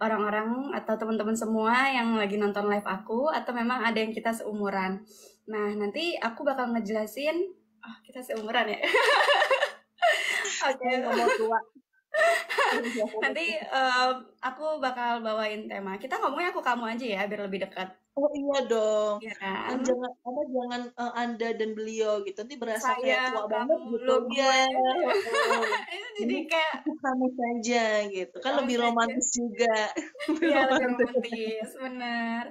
orang-orang atau teman-teman semua yang lagi nonton live aku atau memang ada yang kita seumuran. Nah, nanti aku bakal ngejelasin oh, kita seumuran ya. Oke, okay. Iya, nomor tua. nanti um, aku bakal bawain tema. Kita ngomongnya aku kamu aja ya biar lebih dekat. Oh iya dong. Iya oh, kan? Jangan apa jangan uh, Anda dan beliau gitu. Nanti berasa Saya, kayak tua banget gitu. Iya. jadi kayak kamu saja gitu. Kan lebih romantis juga. Iya, lebih romantis, benar.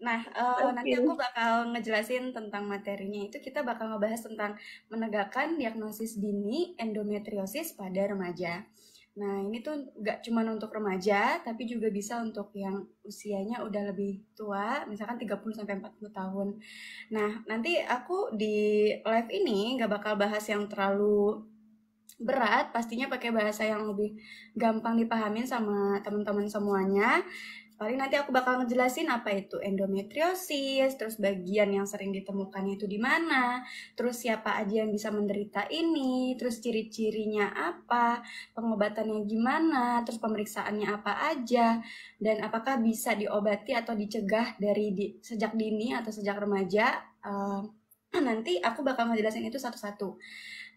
Nah, uh, eh, okay. nanti aku bakal ngejelasin tentang materinya itu kita bakal ngebahas tentang menegakkan diagnosis dini endometriosis pada remaja. Nah, ini tuh nggak cuma untuk remaja, tapi juga bisa untuk yang usianya udah lebih tua, misalkan 30 40 tahun. Nah, nanti aku di live ini nggak bakal bahas yang terlalu berat, pastinya pakai bahasa yang lebih gampang dipahamin sama teman-teman semuanya. Paling nanti aku bakal ngejelasin apa itu endometriosis, terus bagian yang sering ditemukannya itu di mana, terus siapa aja yang bisa menderita ini, terus ciri-cirinya apa, pengobatannya gimana, terus pemeriksaannya apa aja, dan apakah bisa diobati atau dicegah dari di, sejak dini atau sejak remaja. Uh, nanti aku bakal ngejelasin itu satu-satu.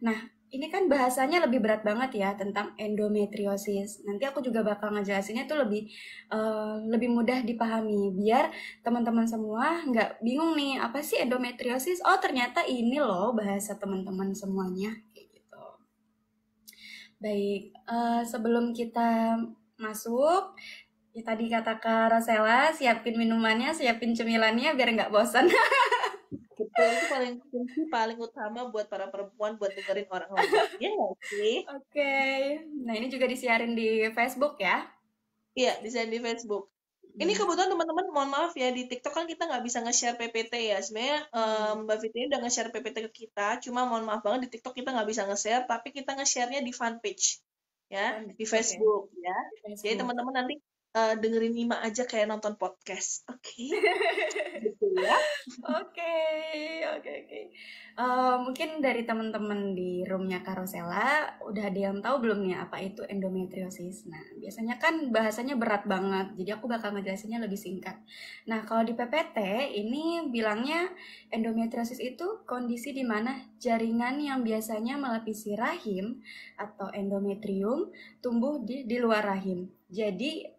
Nah, ini kan bahasanya lebih berat banget ya tentang endometriosis. Nanti aku juga bakal ngejelasinnya tuh lebih uh, lebih mudah dipahami biar teman-teman semua nggak bingung nih apa sih endometriosis. Oh ternyata ini loh bahasa teman-teman semuanya kayak gitu. Baik uh, sebelum kita masuk ya tadi kata Kak Rosella siapin minumannya, siapin cemilannya biar nggak bosan. betul itu paling kunci paling utama buat para perempuan buat dengerin orang lain ya sih oke okay. nah ini juga disiarin di Facebook ya iya disiarin di Facebook ini hmm. kebetulan teman-teman mohon maaf ya di TikTok kan kita nggak bisa nge-share PPT ya sebenarnya um, Mbak Fitri udah nge-share PPT ke kita cuma mohon maaf banget di TikTok kita nggak bisa nge-share tapi kita nge-sharenya di fanpage ya fanpage. di Facebook okay. ya Facebook. jadi teman-teman nanti uh, dengerin Ima aja kayak nonton podcast oke ya. Oke, oke, oke. Eh, mungkin dari teman-teman di roomnya Karosela udah ada yang tahu belum nih apa itu endometriosis. Nah, biasanya kan bahasanya berat banget, jadi aku bakal ngejelasinnya lebih singkat. Nah, kalau di PPT ini bilangnya endometriosis itu kondisi di mana jaringan yang biasanya melapisi rahim atau endometrium tumbuh di, di luar rahim. Jadi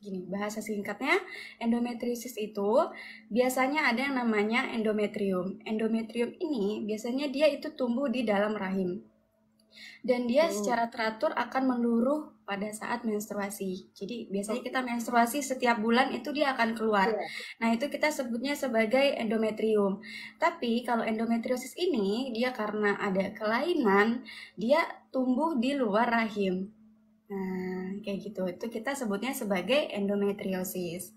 gini bahasa singkatnya endometriosis itu biasanya ada yang namanya endometrium. Endometrium ini biasanya dia itu tumbuh di dalam rahim. Dan dia hmm. secara teratur akan meluruh pada saat menstruasi. Jadi biasanya oh. kita menstruasi setiap bulan itu dia akan keluar. Yeah. Nah, itu kita sebutnya sebagai endometrium. Tapi kalau endometriosis ini dia karena ada kelainan, dia tumbuh di luar rahim. Nah, kayak gitu. Itu kita sebutnya sebagai endometriosis.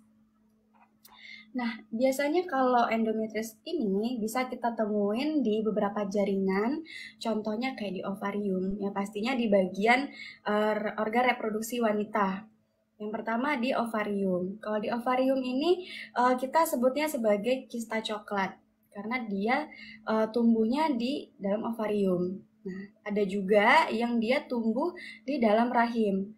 Nah, biasanya kalau endometriosis ini bisa kita temuin di beberapa jaringan, contohnya kayak di ovarium, ya pastinya di bagian uh, organ reproduksi wanita. Yang pertama di ovarium. Kalau di ovarium ini uh, kita sebutnya sebagai kista coklat karena dia uh, tumbuhnya di dalam ovarium. Nah, ada juga yang dia tumbuh di dalam rahim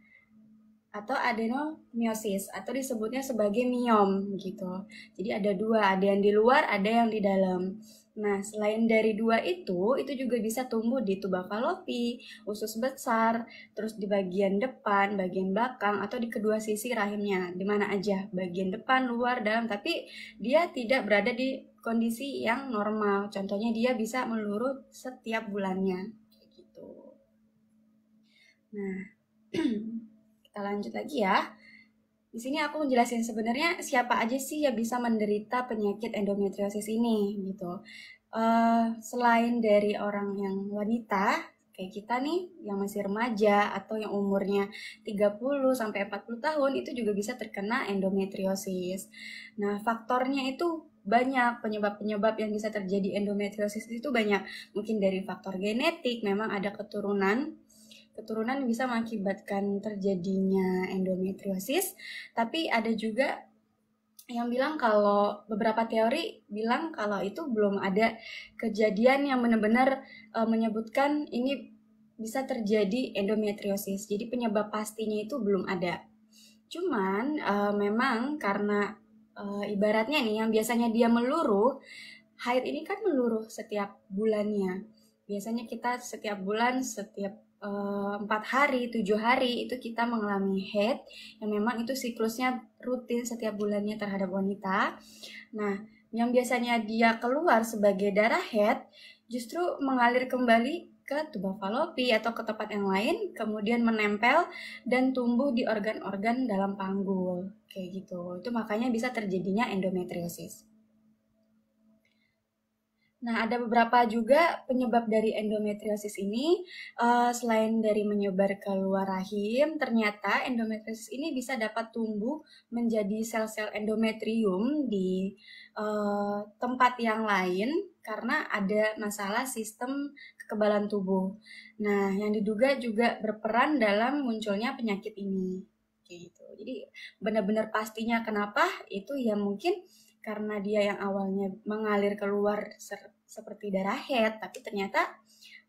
atau adenomiosis atau disebutnya sebagai miom gitu. Jadi ada dua, ada yang di luar, ada yang di dalam. Nah, selain dari dua itu, itu juga bisa tumbuh di tuba falopi, usus besar, terus di bagian depan, bagian belakang, atau di kedua sisi rahimnya, di mana aja, bagian depan, luar, dalam, tapi dia tidak berada di kondisi yang normal. Contohnya dia bisa melurut setiap bulannya gitu. Nah, kita lanjut lagi ya. Di sini aku menjelaskan sebenarnya siapa aja sih yang bisa menderita penyakit endometriosis ini gitu. Uh, selain dari orang yang wanita kayak kita nih yang masih remaja atau yang umurnya 30 sampai 40 tahun itu juga bisa terkena endometriosis. Nah, faktornya itu banyak penyebab-penyebab yang bisa terjadi endometriosis itu banyak. Mungkin dari faktor genetik, memang ada keturunan. Keturunan bisa mengakibatkan terjadinya endometriosis, tapi ada juga yang bilang kalau beberapa teori bilang kalau itu belum ada kejadian yang benar-benar e, menyebutkan ini bisa terjadi endometriosis. Jadi penyebab pastinya itu belum ada. Cuman e, memang karena uh, ibaratnya nih yang biasanya dia meluruh, haid ini kan meluruh setiap bulannya. Biasanya kita setiap bulan, setiap eh, empat uh, hari, tujuh hari itu kita mengalami haid, yang memang itu siklusnya rutin setiap bulannya terhadap wanita. Nah, yang biasanya dia keluar sebagai darah haid justru mengalir kembali ke tuba falopi atau ke tempat yang lain, kemudian menempel dan tumbuh di organ-organ dalam panggul. Kayak gitu. Itu makanya bisa terjadinya endometriosis. Nah, ada beberapa juga penyebab dari endometriosis ini. Uh, selain dari menyebar ke luar rahim, ternyata endometriosis ini bisa dapat tumbuh menjadi sel-sel endometrium di uh, tempat yang lain karena ada masalah sistem kekebalan tubuh. Nah, yang diduga juga berperan dalam munculnya penyakit ini. Gitu. Jadi benar-benar pastinya kenapa itu ya mungkin karena dia yang awalnya mengalir keluar seperti darah head, tapi ternyata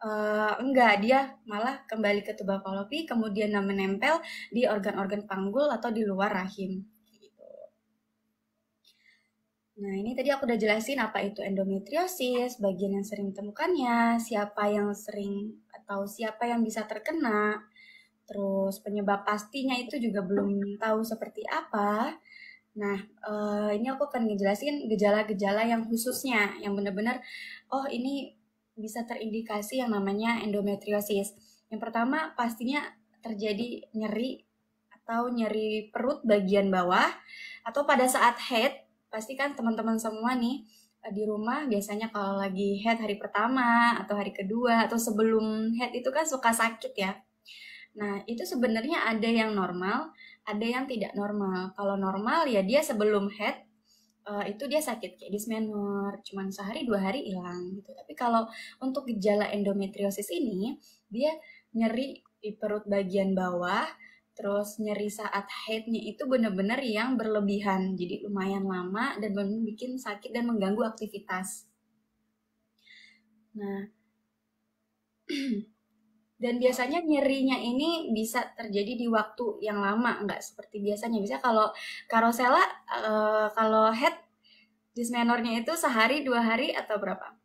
uh, enggak dia malah kembali ke tuba falopi, kemudian menempel di organ-organ panggul atau di luar rahim Nah, ini tadi aku udah jelasin apa itu endometriosis, bagian yang sering temukannya siapa yang sering atau siapa yang bisa terkena, terus penyebab pastinya itu juga belum tahu seperti apa. Nah, eh, ini aku akan ngejelasin gejala-gejala yang khususnya, yang benar-benar, oh ini bisa terindikasi yang namanya endometriosis. Yang pertama pastinya terjadi nyeri atau nyeri perut bagian bawah, atau pada saat head pasti kan teman-teman semua nih eh, di rumah biasanya kalau lagi head hari pertama atau hari kedua atau sebelum head itu kan suka sakit ya. Nah, itu sebenarnya ada yang normal, ada yang tidak normal. Kalau normal ya dia sebelum head eh, itu dia sakit kayak dismenor, cuman sehari dua hari hilang gitu. Tapi kalau untuk gejala endometriosis ini dia nyeri di perut bagian bawah, Terus nyeri saat haidnya itu benar-benar yang berlebihan, jadi lumayan lama dan bikin sakit dan mengganggu aktivitas. Nah, dan biasanya nyerinya ini bisa terjadi di waktu yang lama, nggak seperti biasanya. Bisa kalau karosela, uh, eh, kalau head dismenornya itu sehari, dua hari, atau berapa?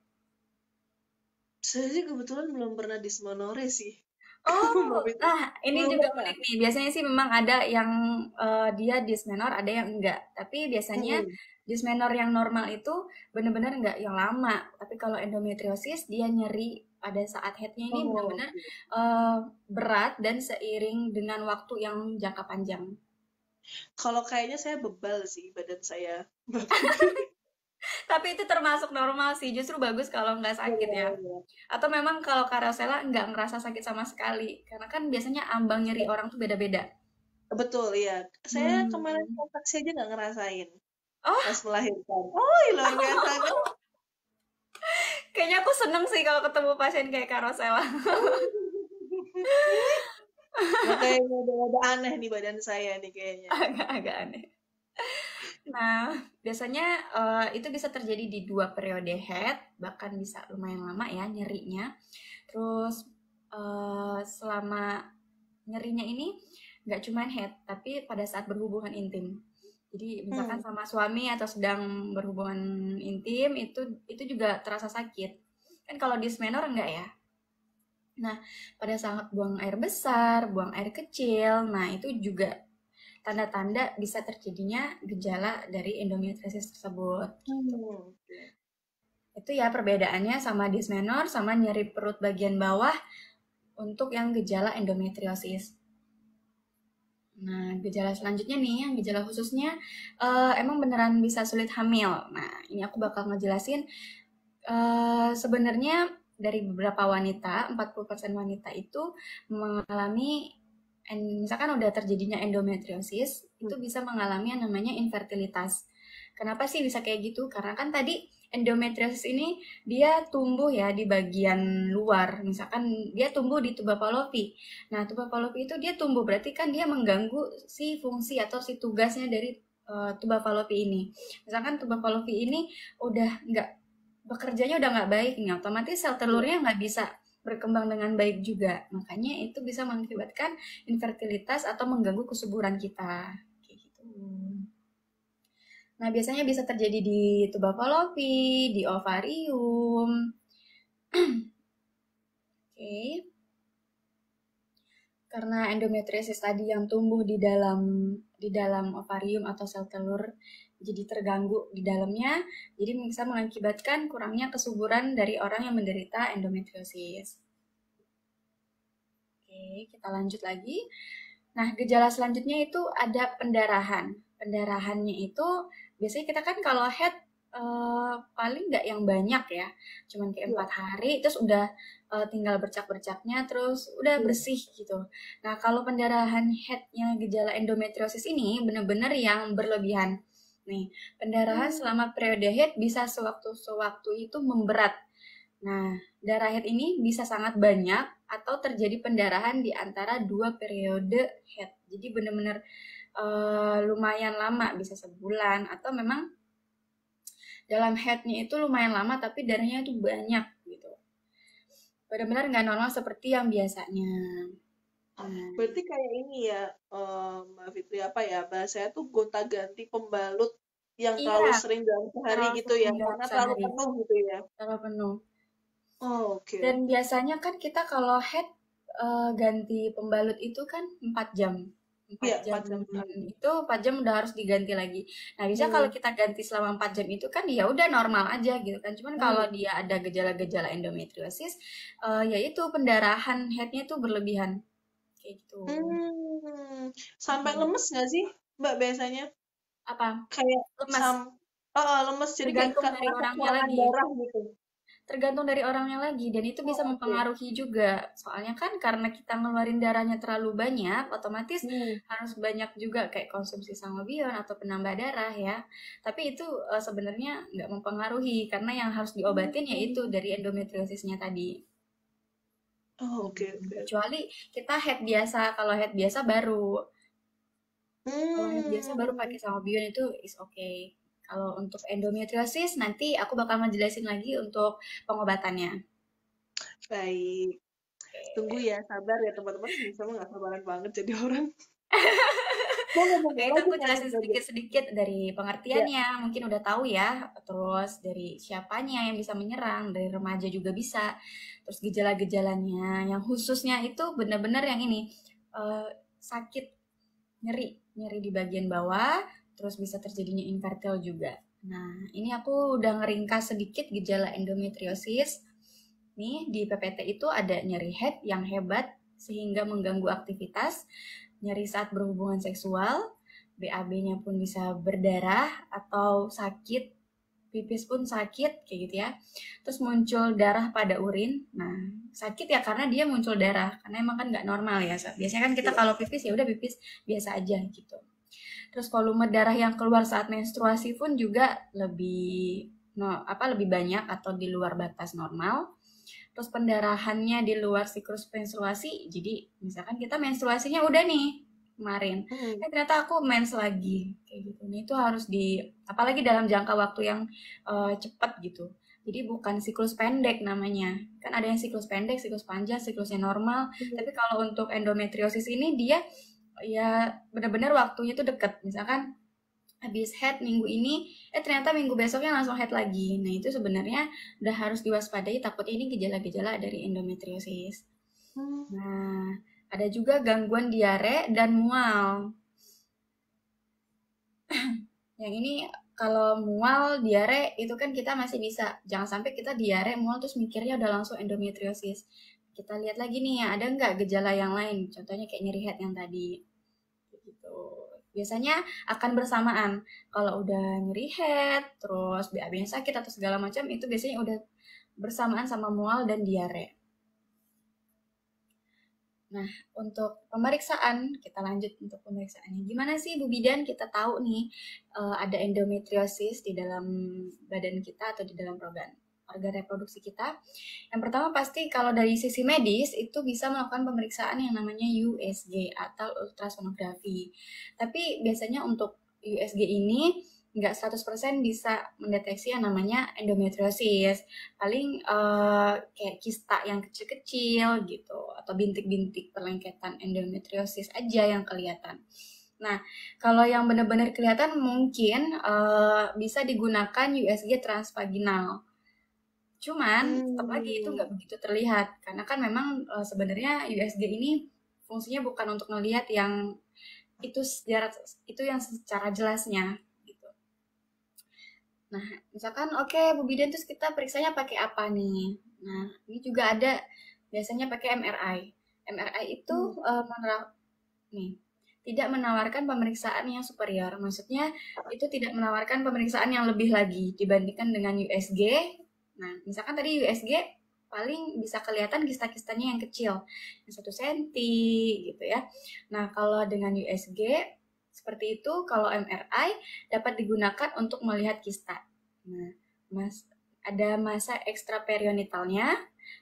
Saya sih kebetulan belum pernah dismenore sih. Oh, nah ini juga unik nih. Biasanya sih memang ada yang uh, dia dismenor, ada yang enggak. Tapi biasanya hmm. dismenor yang normal itu benar-benar enggak yang lama. Tapi kalau endometriosis dia nyeri pada saat headnya ini oh. benar-benar uh, eh, berat dan seiring dengan waktu yang jangka panjang. Kalau kayaknya saya bebal sih badan saya. tapi itu termasuk normal sih justru bagus kalau nggak sakit iya, ya iya, iya. atau memang kalau karosela nggak ngerasa sakit sama sekali karena kan biasanya ambang nyeri orang tuh beda-beda betul ya saya hmm. kemarin kontraksi aja nggak ngerasain oh. pas melahirkan oh iya luar biasa kayaknya aku seneng sih kalau ketemu pasien kayak karosela Makanya ada, ada aneh nih badan saya nih kayaknya. Agak-agak aneh. Nah, biasanya uh, itu bisa terjadi di dua periode head, bahkan bisa lumayan lama ya nyerinya. Terus uh, selama nyerinya ini nggak cuma head, tapi pada saat berhubungan intim. Jadi misalkan hmm. sama suami atau sedang berhubungan intim itu itu juga terasa sakit. Kan kalau dismenor enggak ya? Nah, pada saat buang air besar, buang air kecil, nah itu juga tanda-tanda bisa terjadinya gejala dari endometriosis tersebut. Hmm. Itu ya perbedaannya sama dismenor sama nyeri perut bagian bawah untuk yang gejala endometriosis. Nah, gejala selanjutnya nih, yang gejala khususnya uh, emang beneran bisa sulit hamil. Nah, ini aku bakal ngejelasin uh, sebenarnya dari beberapa wanita, 40% wanita itu mengalami and misalkan udah terjadinya endometriosis itu hmm. bisa mengalami yang namanya infertilitas. Kenapa sih bisa kayak gitu? Karena kan tadi endometriosis ini dia tumbuh ya di bagian luar. Misalkan dia tumbuh di tuba falopi. Nah, tuba falopi itu dia tumbuh berarti kan dia mengganggu si fungsi atau si tugasnya dari uh, tuba falopi ini. Misalkan tuba falopi ini udah nggak bekerjanya udah nggak baik nih, otomatis sel telurnya nggak bisa berkembang dengan baik juga. Makanya itu bisa mengakibatkan infertilitas atau mengganggu kesuburan kita. Gitu. Nah, biasanya bisa terjadi di tuba falopi, di ovarium. Oke. Karena endometriosis tadi yang tumbuh di dalam di dalam ovarium atau sel telur jadi terganggu di dalamnya, jadi bisa mengakibatkan kurangnya kesuburan dari orang yang menderita endometriosis. Oke, kita lanjut lagi. Nah, gejala selanjutnya itu ada pendarahan. Pendarahannya itu biasanya kita kan kalau head eh, paling nggak yang banyak ya, cuman kayak iya. empat hari, terus udah eh, tinggal bercak-bercaknya, terus udah iya. bersih gitu. Nah, kalau pendarahan headnya gejala endometriosis ini bener-bener yang berlebihan Nih, pendarahan hmm. selama periode head bisa sewaktu-sewaktu itu memberat. Nah, darah head ini bisa sangat banyak atau terjadi pendarahan di antara dua periode head. Jadi benar-benar uh, lumayan lama, bisa sebulan atau memang dalam headnya itu lumayan lama tapi darahnya itu banyak gitu. Benar-benar nggak normal seperti yang biasanya. Hmm. Berarti kayak ini ya, um, Mbak Fitri apa ya bahasanya tuh gonta-ganti pembalut yang iya. terlalu sering dalam sehari terlalu gitu ya, karena terlalu penuh gitu ya. Terlalu penuh. Oh, oke. Okay. Dan biasanya kan kita kalau head uh, ganti pembalut itu kan 4 jam. 4 ya, jam, 4 jam itu 4 jam udah harus diganti lagi. Nah, bisa hmm. kalau kita ganti selama 4 jam itu kan ya udah normal aja gitu kan. Cuman hmm. kalau dia ada gejala-gejala endometriosis uh, eh, yaitu pendarahan headnya tuh berlebihan kayak gitu hmm. sampai hmm. lemes nggak sih mbak biasanya apa kayak lemes sam oh, lemes jadi tergantung dari orangnya lagi darah gitu tergantung dari orangnya lagi dan itu bisa oh, mempengaruhi juga soalnya kan karena kita ngeluarin darahnya terlalu banyak otomatis hmm. harus banyak juga kayak konsumsi sangobion atau penambah darah ya tapi itu eh, sebenarnya nggak mempengaruhi karena yang harus diobatin hmm. yaitu dari endometriosisnya tadi Oh, oke. Okay, Kecuali kita head biasa, kalau head biasa baru. Hmm. Kalau head biasa hmm. baru pakai sama Bion itu is okay. Kalau untuk endometriosis nanti aku bakal menjelasin lagi untuk pengobatannya. Baik. Tunggu ya, sabar ya teman-teman. Sama nggak sabaran banget jadi orang. Oke, ya, itu aku kan, jelasin sedikit-sedikit dari ya. pengertiannya. Ya. Mungkin udah tahu ya. Terus dari siapanya yang bisa menyerang, dari remaja juga bisa. Terus gejala-gejalanya, yang khususnya itu benar-benar yang ini uh, sakit, nyeri, nyeri di bagian bawah. Terus bisa terjadinya infertil juga. Nah, ini aku udah ngeringkas sedikit gejala endometriosis. Nih, di PPT itu ada nyeri head yang hebat sehingga mengganggu aktivitas, nyeri saat berhubungan seksual, BAB-nya pun bisa berdarah atau sakit, pipis pun sakit kayak gitu ya. Terus muncul darah pada urin. Nah, sakit ya karena dia muncul darah karena emang kan nggak normal ya. Biasanya kan kita iya. kalau pipis ya udah pipis biasa aja gitu. Terus volume darah yang keluar saat menstruasi pun juga lebih no, apa lebih banyak atau di luar batas normal terus pendarahannya di luar siklus menstruasi jadi misalkan kita menstruasinya udah nih kemarin hmm. eh, ternyata aku mens lagi kayak gitu nih itu harus di apalagi dalam jangka waktu yang uh, cepat gitu jadi bukan siklus pendek namanya kan ada yang siklus pendek siklus panjang siklusnya normal hmm. tapi kalau untuk endometriosis ini dia ya benar-benar waktunya itu dekat misalkan habis head minggu ini eh ternyata minggu besoknya langsung head lagi nah itu sebenarnya udah harus diwaspadai takutnya ini gejala-gejala dari endometriosis hmm. nah ada juga gangguan diare dan mual yang ini kalau mual diare itu kan kita masih bisa jangan sampai kita diare mual terus mikirnya udah langsung endometriosis kita lihat lagi nih ada nggak gejala yang lain contohnya kayak nyeri head yang tadi biasanya akan bersamaan. Kalau udah nyeri head, terus BAB-nya sakit atau segala macam itu biasanya udah bersamaan sama mual dan diare. Nah, untuk pemeriksaan, kita lanjut untuk pemeriksaannya. Gimana sih Bu Bidan kita tahu nih eh, ada endometriosis di dalam badan kita atau di dalam organ? organ reproduksi kita. Yang pertama pasti kalau dari sisi medis itu bisa melakukan pemeriksaan yang namanya USG atau ultrasonografi. Tapi biasanya untuk USG ini nggak 100% bisa mendeteksi yang namanya endometriosis. Paling uh, kayak kista yang kecil-kecil gitu atau bintik-bintik perlengketan endometriosis aja yang kelihatan. Nah, kalau yang benar-benar kelihatan mungkin uh, bisa digunakan USG transvaginal. Cuman hmm. tetap lagi itu hmm. nggak begitu terlihat karena kan memang uh, sebenarnya USG ini fungsinya bukan untuk melihat yang itu sejarah itu yang secara jelasnya gitu. Nah, misalkan oke okay, Bu Bidan terus kita periksanya pakai apa nih? Nah, ini juga ada biasanya pakai MRI. MRI itu hmm. uh, eh, menerap nih tidak menawarkan pemeriksaan yang superior. Maksudnya itu tidak menawarkan pemeriksaan yang lebih lagi dibandingkan dengan USG Nah, misalkan tadi USG paling bisa kelihatan kista-kistanya yang kecil, yang satu senti gitu ya. Nah, kalau dengan USG seperti itu, kalau MRI dapat digunakan untuk melihat kista. Nah, mas ada masa ekstraperionetalnya,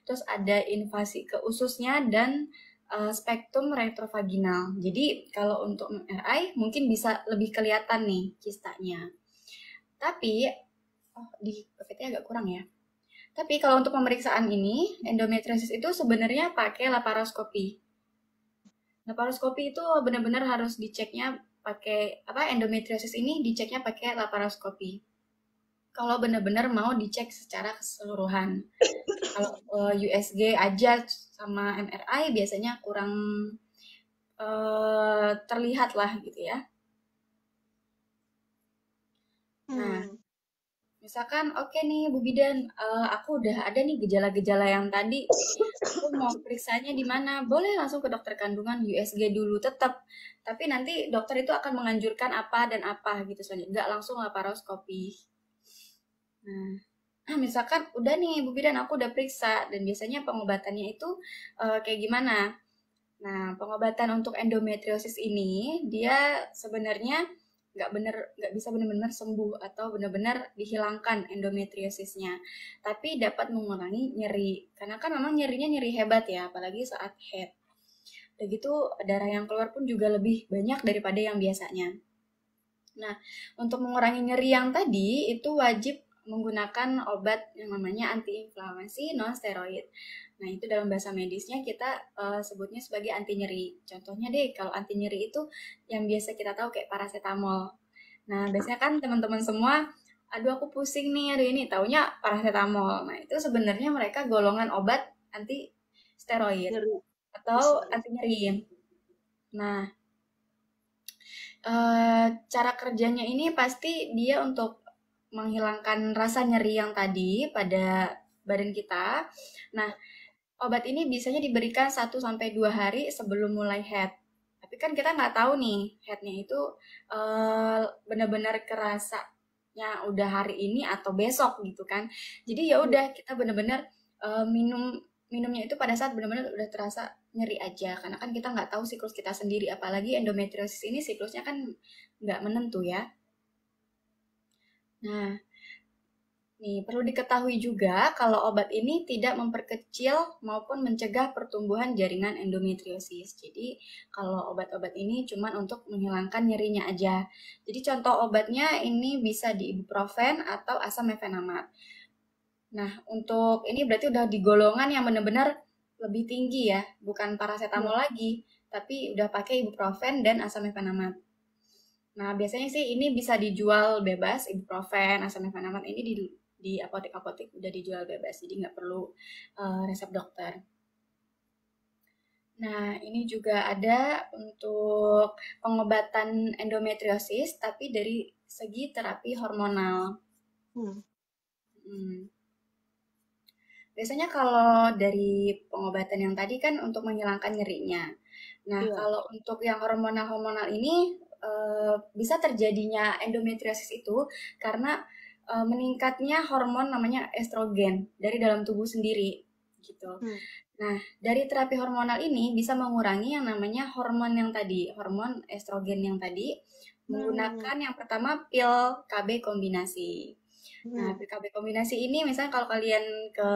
terus ada invasi ke ususnya dan uh, spektrum retrovaginal. Jadi kalau untuk MRI mungkin bisa lebih kelihatan nih kistanya. Tapi oh, di PPT agak kurang ya. Tapi kalau untuk pemeriksaan ini, endometriosis itu sebenarnya pakai laparoskopi. Laparoskopi itu benar-benar harus diceknya pakai apa endometriosis ini diceknya pakai laparoskopi. Kalau benar-benar mau dicek secara keseluruhan. Kalau uh, eh, USG aja sama MRI biasanya kurang eh, terlihat lah gitu ya. Hmm. Nah, misalkan oke okay nih Bu Bidan, uh, aku udah ada nih gejala-gejala yang tadi, aku mau periksanya di mana? Boleh langsung ke dokter kandungan USG dulu tetap, tapi nanti dokter itu akan menganjurkan apa dan apa gitu soalnya, nggak langsung laparoskopi. Nah, nah misalkan udah nih Bu Bidan, aku udah periksa dan biasanya pengobatannya itu uh, kayak gimana? Nah, pengobatan untuk endometriosis ini dia sebenarnya nggak bener nggak bisa benar-benar sembuh atau benar-benar dihilangkan endometriosisnya tapi dapat mengurangi nyeri karena kan memang nyerinya nyeri hebat ya apalagi saat head udah gitu darah yang keluar pun juga lebih banyak daripada yang biasanya nah untuk mengurangi nyeri yang tadi itu wajib menggunakan obat yang namanya antiinflamasi non steroid. Nah, itu dalam bahasa medisnya kita uh, sebutnya sebagai anti nyeri. Contohnya deh, kalau anti nyeri itu yang biasa kita tahu kayak paracetamol. Nah, biasanya kan teman-teman semua, aduh aku pusing nih hari ini, taunya paracetamol. Nah, itu sebenarnya mereka golongan obat anti steroid atau anti nyeri. Nah, uh, cara kerjanya ini pasti dia untuk menghilangkan rasa nyeri yang tadi pada badan kita. Nah, obat ini biasanya diberikan 1 sampai 2 hari sebelum mulai head. Tapi kan kita nggak tahu nih headnya itu uh, benar-benar kerasanya udah hari ini atau besok gitu kan. Jadi ya udah kita benar-benar uh, minum minumnya itu pada saat benar-benar udah terasa nyeri aja karena kan kita nggak tahu siklus kita sendiri apalagi endometriosis ini siklusnya kan nggak menentu ya Nah, nih perlu diketahui juga kalau obat ini tidak memperkecil maupun mencegah pertumbuhan jaringan endometriosis. Jadi, kalau obat-obat ini cuma untuk menghilangkan nyerinya aja. Jadi, contoh obatnya ini bisa di ibuprofen atau asam mefenamat. Nah, untuk ini berarti udah di golongan yang benar-benar lebih tinggi ya, bukan paracetamol hmm. lagi, tapi udah pakai ibuprofen dan asam mefenamat. Nah, biasanya sih ini bisa dijual bebas, ibuprofen, asam asamefenamat ini di di apotek-apotek udah dijual bebas, jadi nggak perlu uh, resep dokter. Nah, ini juga ada untuk pengobatan endometriosis, tapi dari segi terapi hormonal. Hmm. Hmm. Biasanya kalau dari pengobatan yang tadi kan untuk menghilangkan nyerinya. Nah, iya. kalau untuk yang hormonal-hormonal ini Eh, bisa terjadinya endometriosis itu karena uh, meningkatnya hormon namanya estrogen dari dalam tubuh sendiri gitu. Hmm. Nah, dari terapi hormonal ini bisa mengurangi yang namanya hormon yang tadi, hormon estrogen yang tadi hmm. menggunakan yang pertama pil KB kombinasi. Nah, hmm. BKB kombinasi ini misalnya kalau kalian ke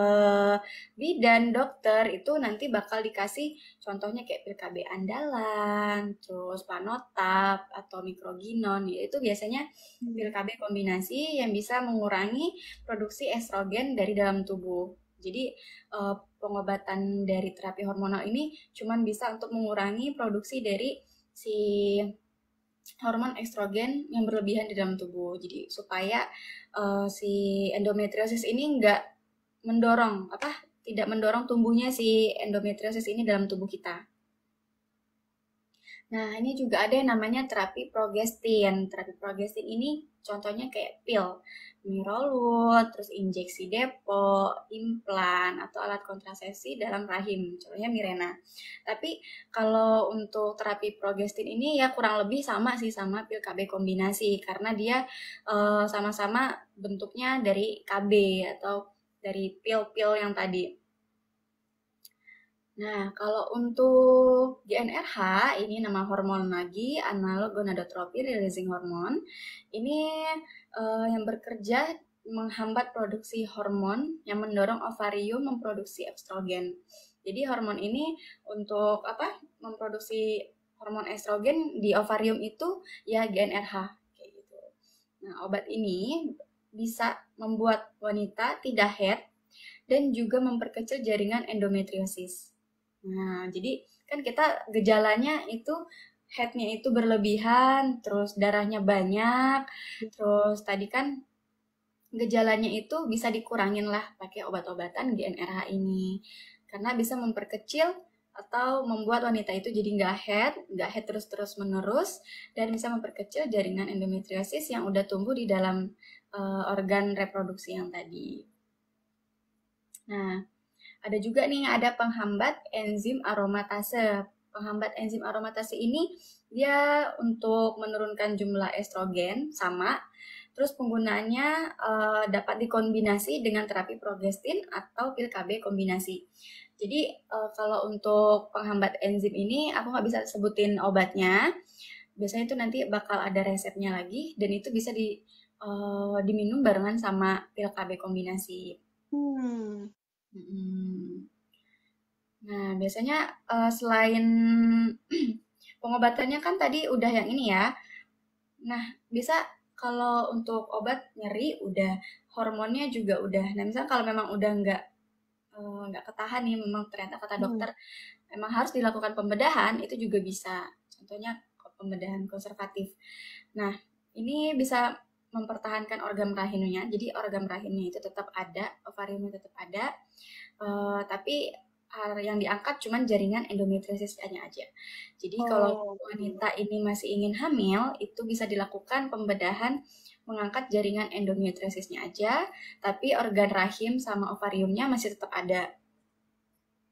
bidan dokter itu nanti bakal dikasih contohnya kayak pil KB andalan, terus panotap atau mikroginon ya, itu biasanya hmm. pil KB kombinasi yang bisa mengurangi produksi estrogen dari dalam tubuh. Jadi eh, pengobatan dari terapi hormonal ini cuman bisa untuk mengurangi produksi dari si hormon estrogen yang berlebihan di dalam tubuh. Jadi supaya uh, si endometriosis ini nggak mendorong apa tidak mendorong tumbuhnya si endometriosis ini dalam tubuh kita. Nah, ini juga ada yang namanya terapi progestin. Terapi progestin ini contohnya kayak pil, mirolut, terus injeksi depo, implan, atau alat kontrasepsi dalam rahim, contohnya Mirena. Tapi kalau untuk terapi progestin ini ya kurang lebih sama sih sama pil KB kombinasi, karena dia eh, sama-sama e, bentuknya dari KB atau dari pil-pil yang tadi. Nah, kalau untuk GnRH, ini nama hormon lagi, analog gonadotropin releasing hormon. Ini uh, yang bekerja menghambat produksi hormon yang mendorong ovarium memproduksi estrogen. Jadi hormon ini untuk apa? Memproduksi hormon estrogen di ovarium itu ya GnRH kayak gitu. Nah, obat ini bisa membuat wanita tidak head dan juga memperkecil jaringan endometriosis. Nah, jadi kan kita gejalanya itu headnya itu berlebihan, terus darahnya banyak, terus tadi kan gejalanya itu bisa dikurangin lah pakai obat-obatan GNRH ini. Karena bisa memperkecil atau membuat wanita itu jadi nggak head, nggak head terus-terus menerus, dan bisa memperkecil jaringan endometriosis yang udah tumbuh di dalam uh, organ reproduksi yang tadi. Nah, ada juga nih ada penghambat enzim aromatase. Penghambat enzim aromatase ini dia untuk menurunkan jumlah estrogen sama. Terus penggunaannya uh, dapat dikombinasi dengan terapi progestin atau pil KB kombinasi. Jadi uh, kalau untuk penghambat enzim ini aku nggak bisa sebutin obatnya. Biasanya itu nanti bakal ada resepnya lagi dan itu bisa di uh, diminum barengan sama pil KB kombinasi. Hmm. Nah, biasanya uh, selain pengobatannya kan tadi udah yang ini ya. Nah, bisa kalau untuk obat nyeri udah hormonnya juga udah. Nah, misalnya kalau memang udah nggak eh, nggak uh, ketahan nih, memang ternyata kata hmm. dokter hmm. memang harus dilakukan pembedahan itu juga bisa. Contohnya pembedahan konservatif. Nah, ini bisa mempertahankan organ rahimnya. Jadi organ rahimnya itu tetap ada, ovariumnya tetap ada, uh, tapi yang diangkat cuman jaringan endometriosisnya aja. Jadi oh. kalau wanita ini masih ingin hamil, itu bisa dilakukan pembedahan mengangkat jaringan endometriosisnya aja, tapi organ rahim sama ovariumnya masih tetap ada.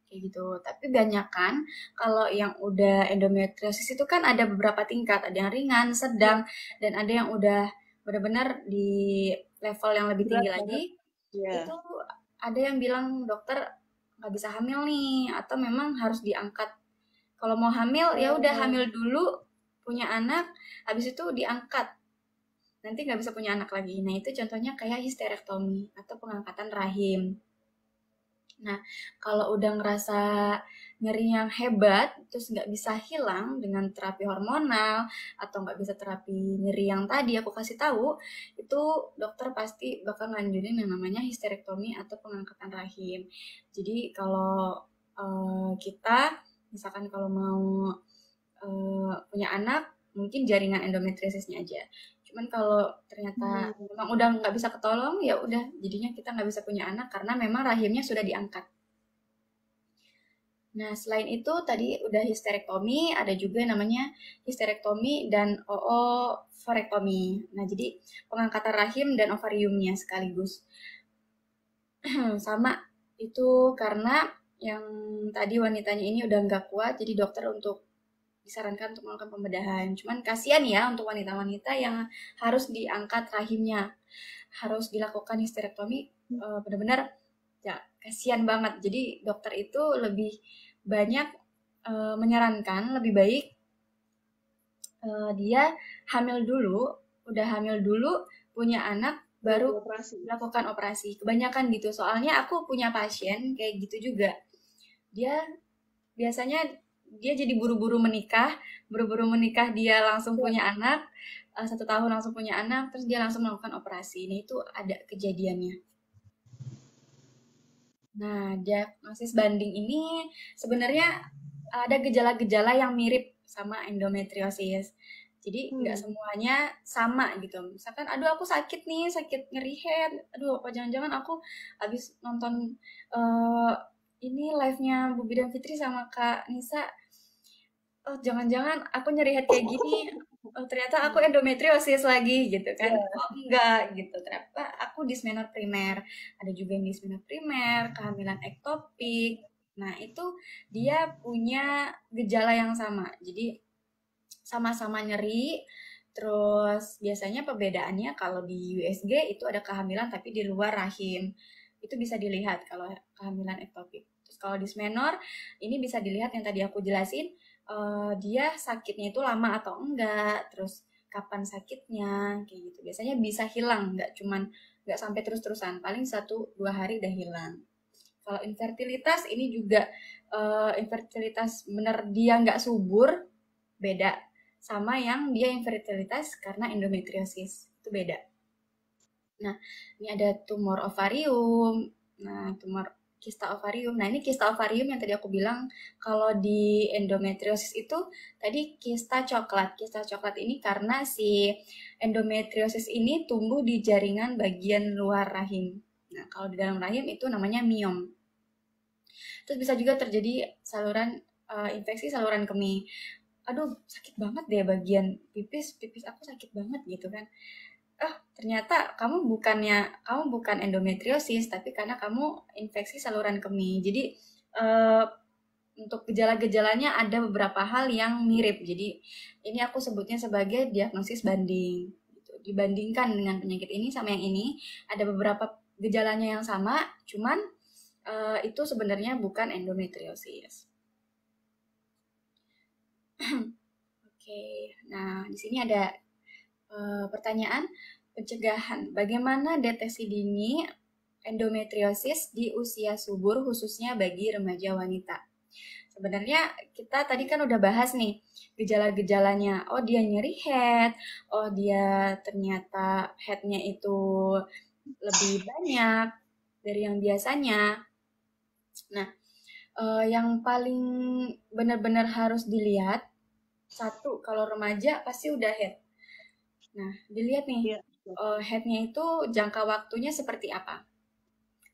Kayak gitu. Tapi banyak kan kalau yang udah endometriosis itu kan ada beberapa tingkat, ada yang ringan, sedang, dan ada yang udah benar-benar di level yang lebih tinggi lagi yeah. itu ada yang bilang dokter nggak bisa hamil nih atau memang harus diangkat kalau mau hamil ya iya, udah iya. hamil dulu punya anak habis itu diangkat nanti nggak bisa punya anak lagi nah itu contohnya kayak histerektomi atau pengangkatan rahim nah kalau udah ngerasa nyeri yang hebat terus nggak bisa hilang dengan terapi hormonal atau nggak bisa terapi nyeri yang tadi aku kasih tahu itu dokter pasti bakal lanjutin yang namanya histerektomi atau pengangkatan rahim jadi kalau uh, kita misalkan kalau mau uh, punya anak mungkin jaringan endometriosisnya aja cuman kalau ternyata hmm. memang udah nggak bisa ketolong ya udah jadinya kita nggak bisa punya anak karena memang rahimnya sudah diangkat Nah, selain itu tadi udah histerektomi, ada juga namanya histerektomi dan oovarektomi. Nah, jadi pengangkatan rahim dan ovariumnya sekaligus. Sama, itu karena yang tadi wanitanya ini udah nggak kuat, jadi dokter untuk disarankan untuk melakukan pembedahan. Cuman kasihan ya untuk wanita-wanita yang harus diangkat rahimnya. Harus dilakukan histerektomi, eh, benar-benar ya, kasihan banget jadi dokter itu lebih banyak e, menyarankan lebih baik e, dia hamil dulu udah hamil dulu punya anak baru operasi. lakukan operasi kebanyakan gitu soalnya aku punya pasien kayak gitu juga dia biasanya dia jadi buru-buru menikah buru-buru menikah dia langsung iya. punya anak eh, satu tahun langsung punya anak terus dia langsung melakukan operasi ini itu ada kejadiannya Nah, diagnosis banding ini sebenarnya ada gejala-gejala yang mirip sama endometriosis. Jadi nggak hmm. semuanya sama gitu. Misalkan, aduh aku sakit nih, sakit ngeri head. Aduh, apa jangan-jangan aku habis nonton uh, ini live-nya Bu Bidan Fitri sama Kak Nisa. Oh, jangan-jangan aku nyeri head kayak gini oh ternyata aku endometriosis lagi gitu kan yeah. oh enggak gitu ternyata aku dismenor primer ada juga yang dismenor primer kehamilan ektopik nah itu dia punya gejala yang sama jadi sama-sama nyeri terus biasanya perbedaannya kalau di USG itu ada kehamilan tapi di luar rahim itu bisa dilihat kalau kehamilan ektopik terus kalau dismenor ini bisa dilihat yang tadi aku jelasin uh, dia sakitnya itu lama atau enggak, terus kapan sakitnya, kayak gitu. Biasanya bisa hilang, enggak cuman enggak sampai terus-terusan, paling satu dua hari udah hilang. Kalau infertilitas ini juga uh, infertilitas benar dia enggak subur, beda sama yang dia infertilitas karena endometriosis itu beda. Nah, ini ada tumor ovarium. Nah, tumor kista ovarium. Nah, ini kista ovarium yang tadi aku bilang kalau di endometriosis itu tadi kista coklat. Kista coklat ini karena si endometriosis ini tumbuh di jaringan bagian luar rahim. Nah, kalau di dalam rahim itu namanya miom. Terus bisa juga terjadi saluran uh, infeksi saluran kemih. Aduh, sakit banget deh bagian pipis, pipis aku sakit banget gitu kan oh ternyata kamu bukannya kamu bukan endometriosis tapi karena kamu infeksi saluran kemih jadi uh, untuk gejala-gejalanya ada beberapa hal yang mirip jadi ini aku sebutnya sebagai diagnosis banding gitu. dibandingkan dengan penyakit ini sama yang ini ada beberapa gejalanya yang sama cuman uh, itu sebenarnya bukan endometriosis oke okay. nah di sini ada uh, pertanyaan pencegahan. Bagaimana deteksi dini endometriosis di usia subur khususnya bagi remaja wanita? Sebenarnya kita tadi kan udah bahas nih gejala-gejalanya. Oh dia nyeri head, oh dia ternyata headnya itu lebih banyak dari yang biasanya. Nah, eh, yang paling benar-benar harus dilihat satu kalau remaja pasti udah head. Nah, dilihat nih. Iya uh, headnya itu jangka waktunya seperti apa.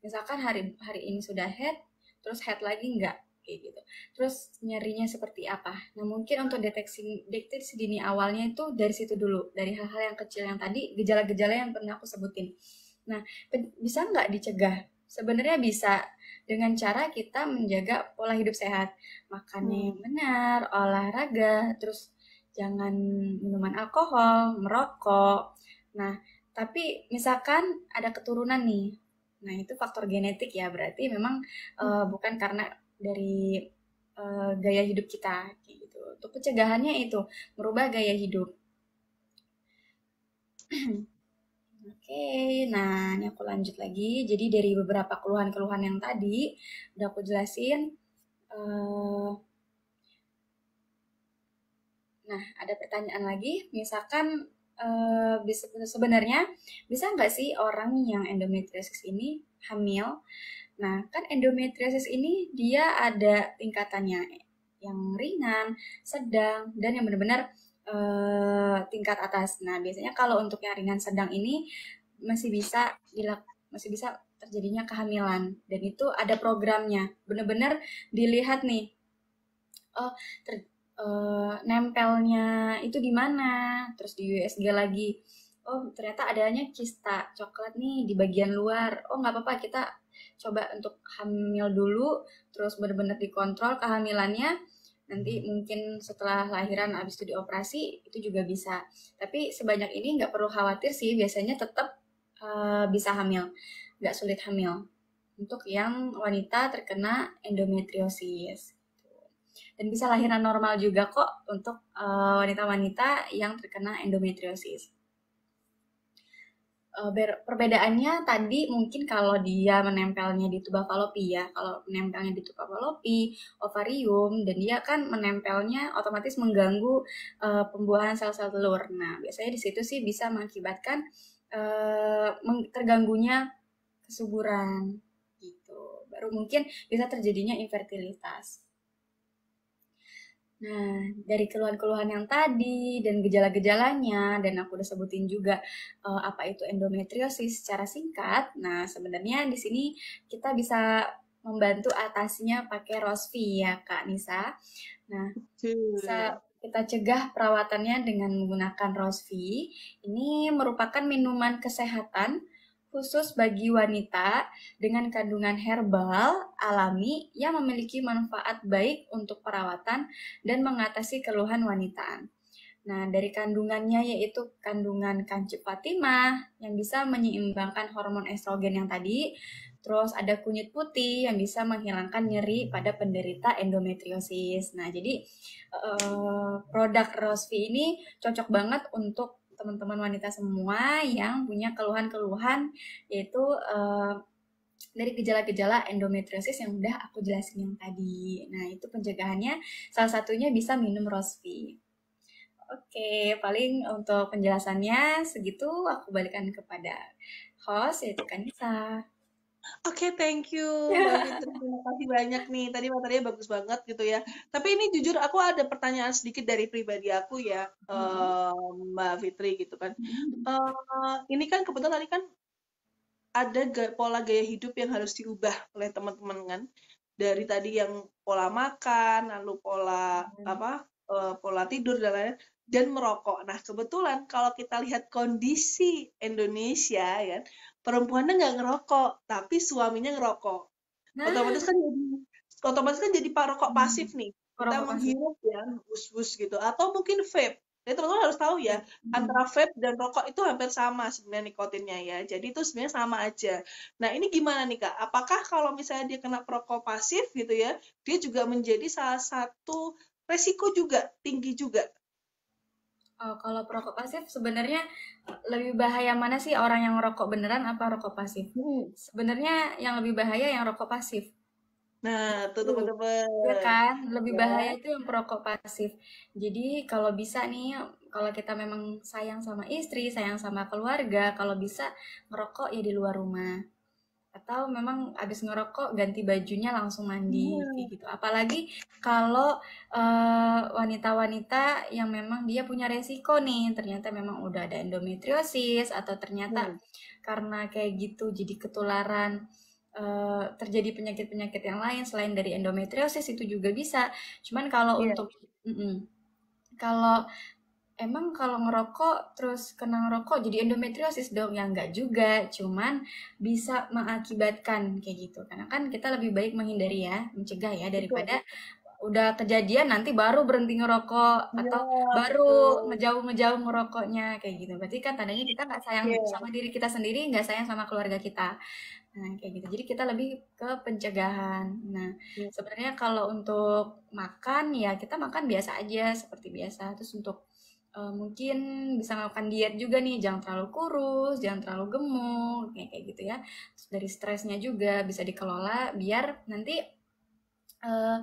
Misalkan hari hari ini sudah head, terus head lagi enggak kayak gitu. Terus nyerinya seperti apa? Nah mungkin untuk deteksi deteksi dini awalnya itu dari situ dulu, dari hal-hal yang kecil yang tadi, gejala-gejala yang pernah aku sebutin. Nah bisa nggak dicegah? Sebenarnya bisa dengan cara kita menjaga pola hidup sehat, makannya yang hmm. benar, olahraga, terus jangan minuman alkohol, merokok, Nah, tapi misalkan ada keturunan nih. Nah, itu faktor genetik ya, berarti memang hmm. uh, bukan karena dari uh, gaya hidup kita gitu. Untuk pencegahannya itu merubah gaya hidup. Oke, okay, nah ini aku lanjut lagi. Jadi dari beberapa keluhan-keluhan yang tadi udah aku jelasin. Uh, nah, ada pertanyaan lagi. Misalkan Eh, bisa sebenarnya bisa nggak sih orang yang endometriosis ini hamil? Nah, kan endometriosis ini dia ada tingkatannya yang ringan, sedang, dan yang benar-benar uh, tingkat atas. Nah, biasanya kalau untuk yang ringan sedang ini masih bisa dilak masih bisa terjadinya kehamilan dan itu ada programnya. Benar-benar dilihat nih. Oh, uh, nempelnya itu di mana terus di USG lagi oh ternyata adanya kista coklat nih di bagian luar oh nggak apa-apa kita coba untuk hamil dulu terus benar-benar dikontrol kehamilannya nanti hmm. mungkin setelah lahiran habis itu dioperasi itu juga bisa tapi sebanyak ini nggak perlu khawatir sih biasanya tetap uh, eh, bisa hamil nggak sulit hamil untuk yang wanita terkena endometriosis dan bisa lahiran normal juga kok untuk eh, wanita-wanita uh, yang terkena endometriosis. Eh, perbedaannya tadi mungkin kalau dia menempelnya di tuba falopi ya, kalau menempelnya di tuba falopi, ovarium, dan dia kan menempelnya otomatis mengganggu uh, pembuahan sel-sel telur. Nah, biasanya di situ sih bisa mengakibatkan uh, terganggunya kesuburan gitu. Baru mungkin bisa terjadinya infertilitas. Nah, dari keluhan-keluhan yang tadi dan gejala-gejalanya dan aku udah sebutin juga uh, apa itu endometriosis secara singkat. Nah, sebenarnya di sini kita bisa membantu atasnya pakai Rosvi ya Kak Nisa. Nah, bisa kita cegah perawatannya dengan menggunakan Rosvi. Ini merupakan minuman kesehatan khusus bagi wanita dengan kandungan herbal alami yang memiliki manfaat baik untuk perawatan dan mengatasi keluhan wanita. Nah, dari kandungannya yaitu kandungan kanci Fatima yang bisa menyeimbangkan hormon estrogen yang tadi, terus ada kunyit putih yang bisa menghilangkan nyeri pada penderita endometriosis. Nah, jadi eh, produk Rosvi ini cocok banget untuk teman-teman wanita semua yang punya keluhan-keluhan yaitu uh, dari gejala-gejala endometriosis yang udah aku jelasin yang tadi. Nah, itu pencegahannya salah satunya bisa minum Rosvi. Oke, paling untuk penjelasannya segitu aku balikan kepada host yaitu Kanisa. Oke, thank you. Terima kasih banyak nih. Tadi materinya bagus banget gitu ya. Tapi ini jujur aku ada pertanyaan sedikit dari pribadi aku ya, mm -hmm. Mbak Fitri gitu kan. uh, ini kan kebetulan tadi kan ada gaya, pola gaya hidup yang harus diubah oleh teman-teman kan. Dari tadi yang pola makan, lalu pola mm -hmm. apa? Uh, pola tidur dan lain-lain dan merokok. Nah, kebetulan kalau kita lihat kondisi Indonesia ya, kan, perempuannya nggak ngerokok tapi suaminya ngerokok nah. otomatis kan jadi otomatis kan jadi hmm. rokok pasif nih kita menghirup ya bus-bus gitu atau mungkin vape jadi teman-teman harus tahu ya hmm. antara vape dan rokok itu hampir sama sebenarnya nikotinnya ya jadi itu sebenarnya sama aja nah ini gimana nih kak apakah kalau misalnya dia kena perokok pasif gitu ya dia juga menjadi salah satu resiko juga tinggi juga Oh, kalau perokok pasif sebenarnya lebih bahaya mana sih orang yang merokok beneran apa rokok pasif? Hmm. Sebenarnya yang lebih bahaya yang rokok pasif. Nah, tuh gitu. teman-teman. Ya kan? Lebih ya. bahaya itu yang perokok pasif. Jadi kalau bisa nih, kalau kita memang sayang sama istri, sayang sama keluarga, kalau bisa merokok ya di luar rumah atau memang abis ngerokok ganti bajunya langsung mandi hmm. gitu apalagi kalau wanita eh, wanita-wanita yang memang dia punya resiko nih ternyata memang udah ada endometriosis atau ternyata hmm. karena kayak gitu jadi ketularan uh, terjadi penyakit-penyakit yang lain selain dari endometriosis itu juga bisa cuman kalau yeah. untuk mm -mm, kalau emang kalau ngerokok terus kena ngerokok jadi endometriosis dong ya enggak juga cuman bisa mengakibatkan kayak gitu karena kan kita lebih baik menghindari ya mencegah ya daripada betul. udah kejadian nanti baru berhenti ngerokok iya, atau baru ngejauh ngejauh ngerokoknya kayak gitu berarti kan tandanya kita nggak sayang ya. sama diri kita sendiri nggak sayang sama keluarga kita nah kayak gitu jadi kita lebih ke pencegahan nah ya. sebenarnya kalau untuk makan ya kita makan biasa aja seperti biasa terus untuk uh, mungkin bisa melakukan diet juga nih jangan terlalu kurus jangan terlalu gemuk kayak kayak gitu ya Terus dari stresnya juga bisa dikelola biar nanti uh,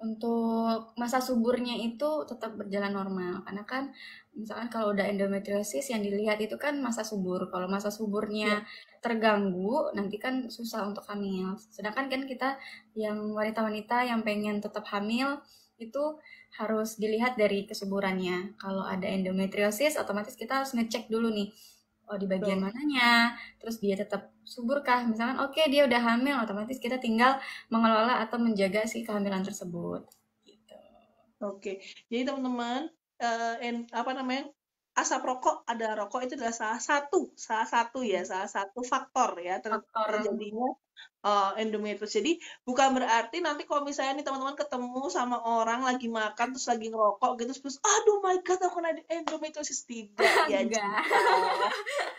untuk masa suburnya itu tetap berjalan normal karena kan misalkan kalau udah endometriosis yang dilihat itu kan masa subur kalau masa suburnya ya. terganggu nanti kan susah untuk hamil sedangkan kan kita yang wanita-wanita yang pengen tetap hamil itu harus dilihat dari kesuburannya. Kalau ada endometriosis, otomatis kita harus ngecek dulu nih, oh di bagian Betul. mananya, terus dia tetap subur kah? Misalkan oke okay, dia udah hamil, otomatis kita tinggal mengelola atau menjaga si kehamilan tersebut. Gitu. Oke, jadi teman-teman, uh, apa namanya? Asap rokok ada rokok itu adalah salah satu, salah satu ya, salah satu faktor ya faktor. terjadinya uh, oh, endometriosis. Jadi bukan berarti nanti kalau misalnya nih teman-teman ketemu sama orang lagi makan terus lagi ngerokok gitu terus aduh my god aku kena endometriosis tidak ya enggak.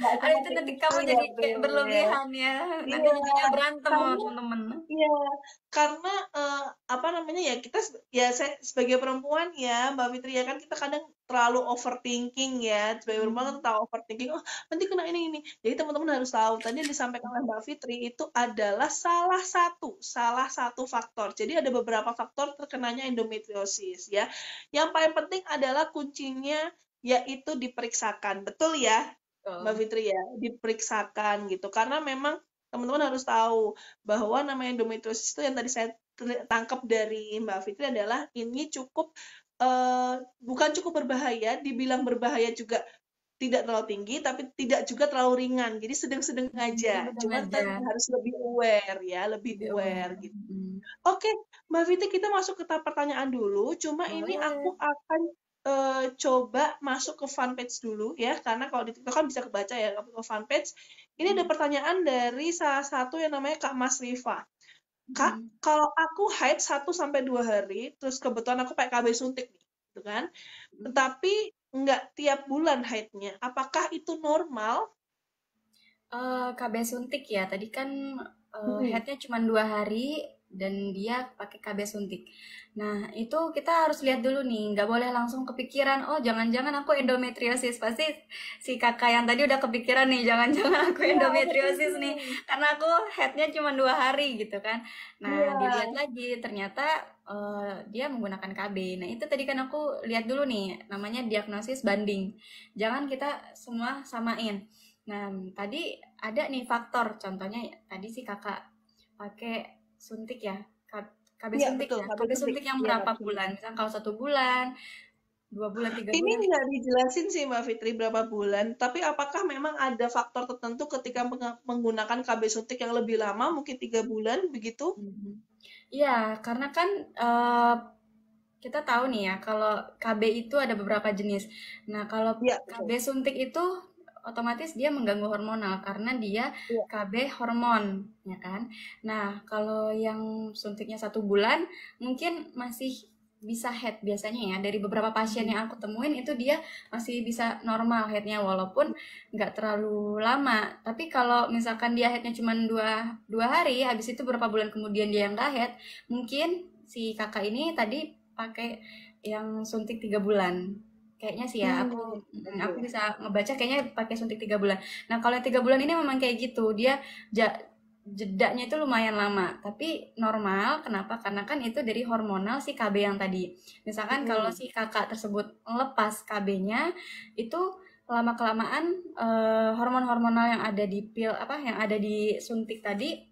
Nah, itu, itu nanti kamu gitu jadi ya, kayak berlebihan ya. Nanti iya, berantem sama teman-teman. Iya. Karena uh, apa namanya ya kita ya saya sebagai perempuan ya Mbak Fitri ya kan kita kadang terlalu overthinking ya sebagai perempuan kan hmm. tahu overthinking oh nanti kena ini ini jadi teman-teman harus tahu tadi yang disampaikan oleh Mbak Fitri itu adalah salah satu salah satu faktor. Jadi ada beberapa faktor terkenanya endometriosis ya. Yang paling penting adalah kuncinya yaitu diperiksakan. Betul ya? Mbak Fitri ya, diperiksakan gitu. Karena memang teman-teman harus tahu bahwa nama endometriosis itu yang tadi saya tangkap dari Mbak Fitri adalah ini cukup Uh, bukan cukup berbahaya, dibilang berbahaya juga tidak terlalu tinggi tapi tidak juga terlalu ringan jadi sedang-sedang hmm, aja cuma harus lebih aware ya lebih aware gitu hmm. oke okay, mbak Viti kita masuk ke tahap pertanyaan dulu cuma oh, ini aku akan uh, coba masuk ke fanpage dulu ya karena kalau di TikTok kan bisa kebaca ya ke fanpage ini ada hmm. pertanyaan dari salah satu yang namanya Kak Mas Riva Kak hmm. kalau aku haid 1 sampai dua hari terus kebetulan aku pakai KB suntik nih gitu kan tetapi hmm nggak tiap bulan haidnya. Apakah itu normal? Uh, eh, KB suntik ya. Tadi kan uh, eh, haidnya cuma dua hari dan dia pakai KB suntik. Nah itu kita harus lihat dulu nih, nggak boleh langsung kepikiran. Oh jangan-jangan aku endometriosis pasti si kakak yang tadi udah kepikiran nih, jangan-jangan aku iya, endometriosis nih, karena aku headnya cuma dua hari gitu kan. Nah iya. dilihat lagi ternyata uh, dia menggunakan KB. Nah, itu tadi kan aku lihat dulu nih, namanya diagnosis banding. Jangan kita semua samain. Nah, tadi ada nih faktor, contohnya tadi si kakak pakai suntik ya, KB ya, suntik betul, ya, KB, KB suntik yang iya, berapa ya, bulan? Misalnya kalau satu bulan, dua bulan tiga bulan ini nggak dijelasin sih mbak Fitri berapa bulan tapi apakah memang ada faktor tertentu ketika menggunakan KB suntik yang lebih lama mungkin tiga bulan begitu mm -hmm. Iya, karena kan uh, kita tahu nih ya kalau KB itu ada beberapa jenis. Nah, kalau ya, KB betul. suntik itu otomatis dia mengganggu hormonal karena dia ya. KB hormon, ya kan? Nah, kalau yang suntiknya satu bulan mungkin masih bisa head biasanya ya dari beberapa pasien yang aku temuin itu dia masih bisa normal headnya walaupun nggak terlalu lama tapi kalau misalkan dia headnya cuma dua dua hari habis itu berapa bulan kemudian dia yang nggak head mungkin si kakak ini tadi pakai yang suntik tiga bulan kayaknya sih ya hmm, aku iya, mm, aku bisa ngebaca kayaknya pakai suntik tiga bulan nah kalau tiga bulan ini memang kayak gitu dia jedanya itu lumayan lama tapi normal kenapa karena kan itu dari hormonal si KB yang tadi misalkan hmm. kalau si kakak tersebut lepas KB-nya itu lama kelamaan eh, hormon hormonal yang ada di pil apa yang ada di suntik tadi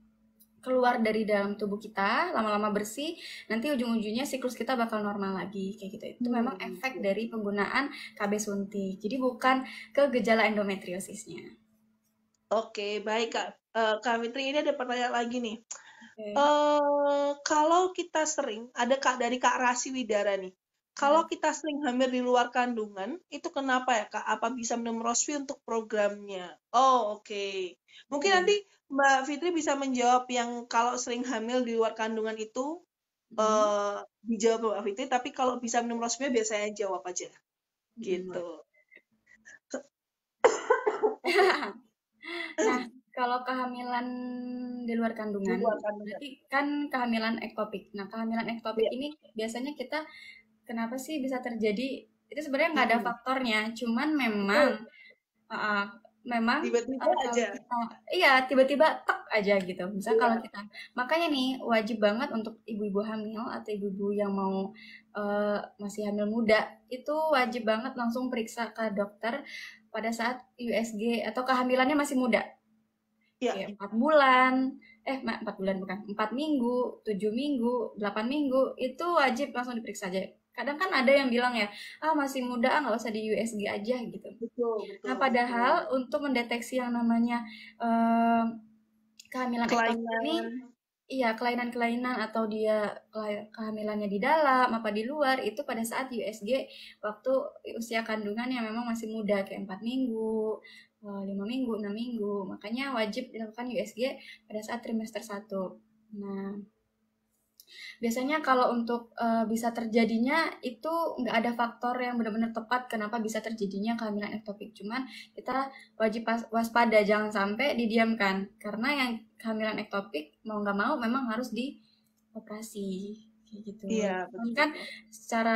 keluar dari dalam tubuh kita lama-lama bersih nanti ujung-ujungnya siklus kita bakal normal lagi kayak gitu itu hmm. memang efek dari penggunaan KB suntik jadi bukan ke gejala endometriosisnya Oke, baik Kak Eh, Kak Fitri ini ada pertanyaan lagi nih. Okay. Uh, eh, kalau kita sering ada Kak dari Kak Rasi Widara nih. Kalau hmm. kita sering hamil di luar kandungan, itu kenapa ya Kak? Apa bisa minum Rosvi untuk programnya? Oh, oke. Okay. Mungkin hmm. nanti Mbak Fitri bisa menjawab yang kalau sering hamil di luar kandungan itu hmm. uh, dijawab Mbak Fitri, tapi kalau bisa minum Rosvi biasanya jawab aja. Iya, gitu. Hmm. nah, kalau kehamilan di luar kandungan, kandungan. berarti kan kehamilan ektopik. Nah, kehamilan ektopik yeah. ini biasanya kita kenapa sih bisa terjadi? Itu sebenarnya nggak ada hmm. faktornya, cuman memang uh, uh memang tiba-tiba eh, aja. Kita, iya, tiba-tiba tek aja gitu. Misal yeah. kalau iya. kita makanya nih wajib banget untuk ibu-ibu hamil atau ibu-ibu yang mau uh, masih hamil muda itu wajib banget langsung periksa ke dokter pada saat USG atau kehamilannya masih muda ya. empat bulan eh empat bulan bukan empat minggu tujuh minggu delapan minggu itu wajib langsung diperiksa aja kadang kan ada yang bilang ya ah masih muda ah, nggak usah di USG aja gitu betul, betul nah padahal betul. untuk mendeteksi yang namanya um, kehamilan ini iya kelainan kelainan atau dia kehamilannya di dalam apa di luar itu pada saat USG waktu usia kandungan yang memang masih muda kayak empat minggu Eh, lima minggu, enam minggu. Makanya wajib dilakukan USG pada saat trimester 1. Nah, biasanya kalau untuk uh, bisa terjadinya itu nggak ada faktor yang benar-benar tepat kenapa bisa terjadinya kehamilan ektopik. Cuman kita wajib waspada jangan sampai didiamkan karena yang kehamilan ektopik mau nggak mau memang harus dioperasi kayak gitu. Iya, kan betul. kan secara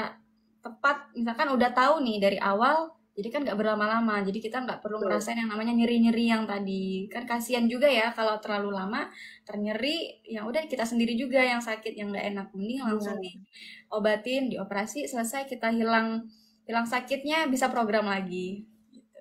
tepat misalkan udah tahu nih dari awal jadi kan nggak berlama-lama jadi kita nggak perlu Betul. ngerasain yang namanya nyeri-nyeri yang tadi kan kasihan juga ya kalau terlalu lama ternyeri ya udah kita sendiri juga yang sakit yang nggak enak mending iya. langsung hmm. diobatin dioperasi selesai kita hilang hilang sakitnya bisa program lagi gitu.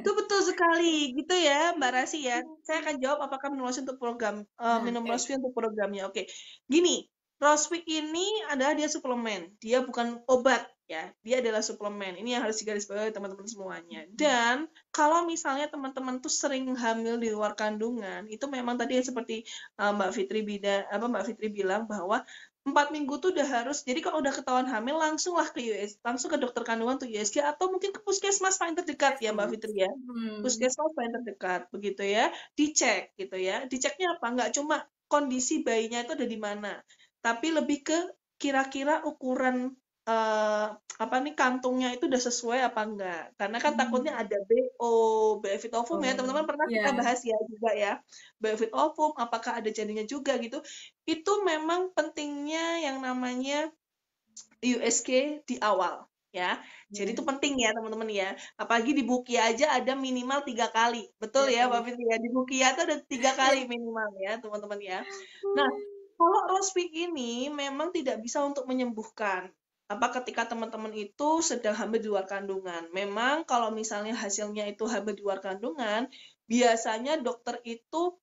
itu betul sekali gitu ya Mbak Rasi ya. Iya. Saya akan jawab apakah minum rosvi untuk program uh, minum okay. untuk programnya. Oke, okay. gini Rosvi ini adalah dia suplemen, dia bukan obat ya dia adalah suplemen ini yang harus digarisbawahi teman-teman semuanya dan kalau misalnya teman-teman tuh sering hamil di luar kandungan itu memang tadi yang seperti eh, Mbak Fitri bida apa Mbak Fitri bilang bahwa empat minggu tuh udah harus jadi kalau udah ketahuan hamil langsunglah ke US langsung ke dokter kandungan tuh USG atau mungkin ke puskesmas paling terdekat ya Mbak Fitri ya hmm. puskesmas paling terdekat begitu ya dicek gitu ya diceknya apa nggak cuma kondisi bayinya itu ada di mana tapi lebih ke kira-kira ukuran uh, apa nih kantungnya itu udah sesuai apa enggak karena kan hmm. takutnya ada BO benefit of home ya oh, teman-teman pernah yeah. kita bahas ya juga ya benefit of home apakah ada jadinya juga gitu itu memang pentingnya yang namanya USG di awal ya jadi itu hmm. penting ya teman-teman ya apalagi di Bukia aja ada minimal tiga kali betul iya, ya iya. Mbak Fitri ya di Bukia itu ada tiga kali minimal ya teman-teman ya nah hmm. kalau rospi ini memang tidak bisa untuk menyembuhkan apa ketika teman-teman itu sedang hamil di luar kandungan. Memang kalau misalnya hasilnya itu hamil di luar kandungan, biasanya dokter itu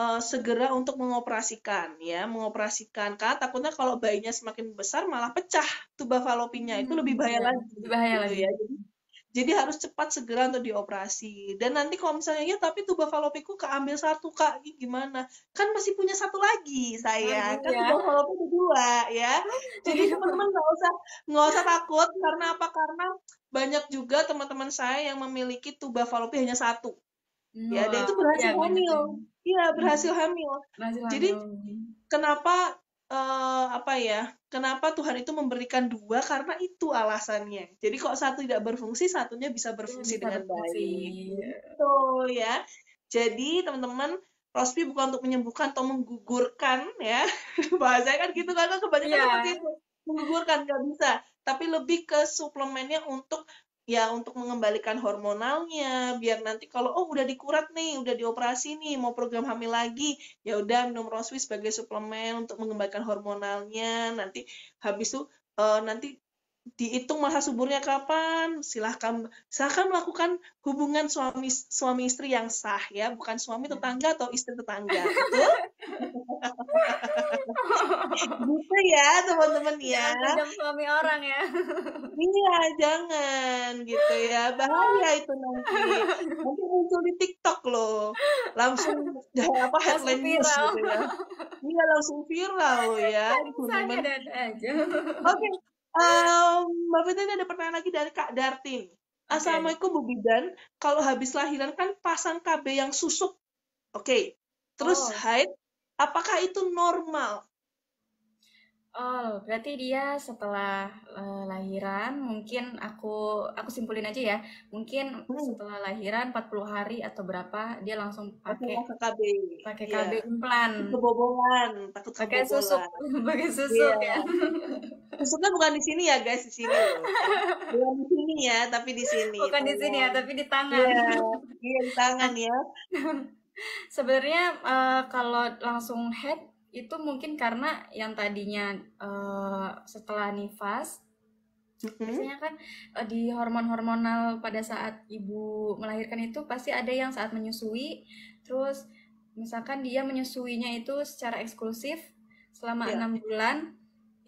uh, segera untuk mengoperasikan ya, mengoperasikan karena takutnya kalau bayinya semakin besar malah pecah tuba falopinya. Hmm, itu lebih bahaya hmm, lagi. Lebih bahaya gitu lagi ya. Jadi jadi harus cepat segera untuk dioperasi. Dan nanti kalau misalnya ya tapi tuba falopiku keambil satu kak, gimana? Kan masih punya satu lagi saya, kan ya. tuba falopiku dua ya. Jadi teman-teman nggak usah nggak usah takut karena apa? Karena banyak juga teman-teman saya yang memiliki tuba falopi hanya satu. Ya, dan itu berhasil ya, hamil. Iya, hmm. berhasil hmm. hamil. Berhasil Jadi hamil. kenapa eh, apa ya kenapa Tuhan itu memberikan dua karena itu alasannya jadi kok satu tidak berfungsi satunya bisa berfungsi bisa dengan baik betul ya jadi teman-teman Rospi bukan untuk menyembuhkan atau menggugurkan ya bahasanya kan gitu kan kebanyakan yeah. seperti itu menggugurkan nggak bisa tapi lebih ke suplemennya untuk ya untuk mengembalikan hormonalnya biar nanti kalau oh udah dikurat nih udah dioperasi nih mau program hamil lagi ya udah minum roswi sebagai suplemen untuk mengembalikan hormonalnya nanti habis itu uh, nanti dihitung masa suburnya kapan silahkan silahkan melakukan hubungan suami suami istri yang sah ya bukan suami hmm. tetangga atau istri tetangga gitu gitu ya teman-teman ya iya, suami orang ya Iya, jangan gitu ya. Bahaya itu nanti. Nanti muncul di TikTok loh. Langsung apa headline news gitu ya. Iya, langsung viral ya. Kan gitu Oke. Okay. Um, mmm, Mbak Fitri ada pertanyaan lagi dari Kak Dartin. Okay. Assalamualaikum Bu Bidan. Kalau habis lahiran kan pasang KB yang susuk. Oke. Okay. Terus oh. haid, apakah itu normal? Oh, berarti dia setelah uh, lahiran mungkin aku aku simpulin aja ya. Mungkin hmm. setelah lahiran 40 hari atau berapa dia langsung pakai langsung KB. Pakai yeah. KB implan. Kebobolan, takut pakai susu susuk, pakai iya. susu yeah. ya. Susuknya bukan di sini ya, guys, di sini. bukan di sini ya, tapi di sini. Bukan di sini ya, tapi di tangan. Iya, yeah. yeah, di tangan ya. Sebenarnya uh, kalau langsung head itu mungkin karena yang tadinya uh, setelah nifas Mm-hmm. Biasanya kan eh, di hormon hormonal pada saat ibu melahirkan itu pasti ada yang saat menyusui, terus misalkan dia menyusuinya itu secara eksklusif selama iya. enam bulan,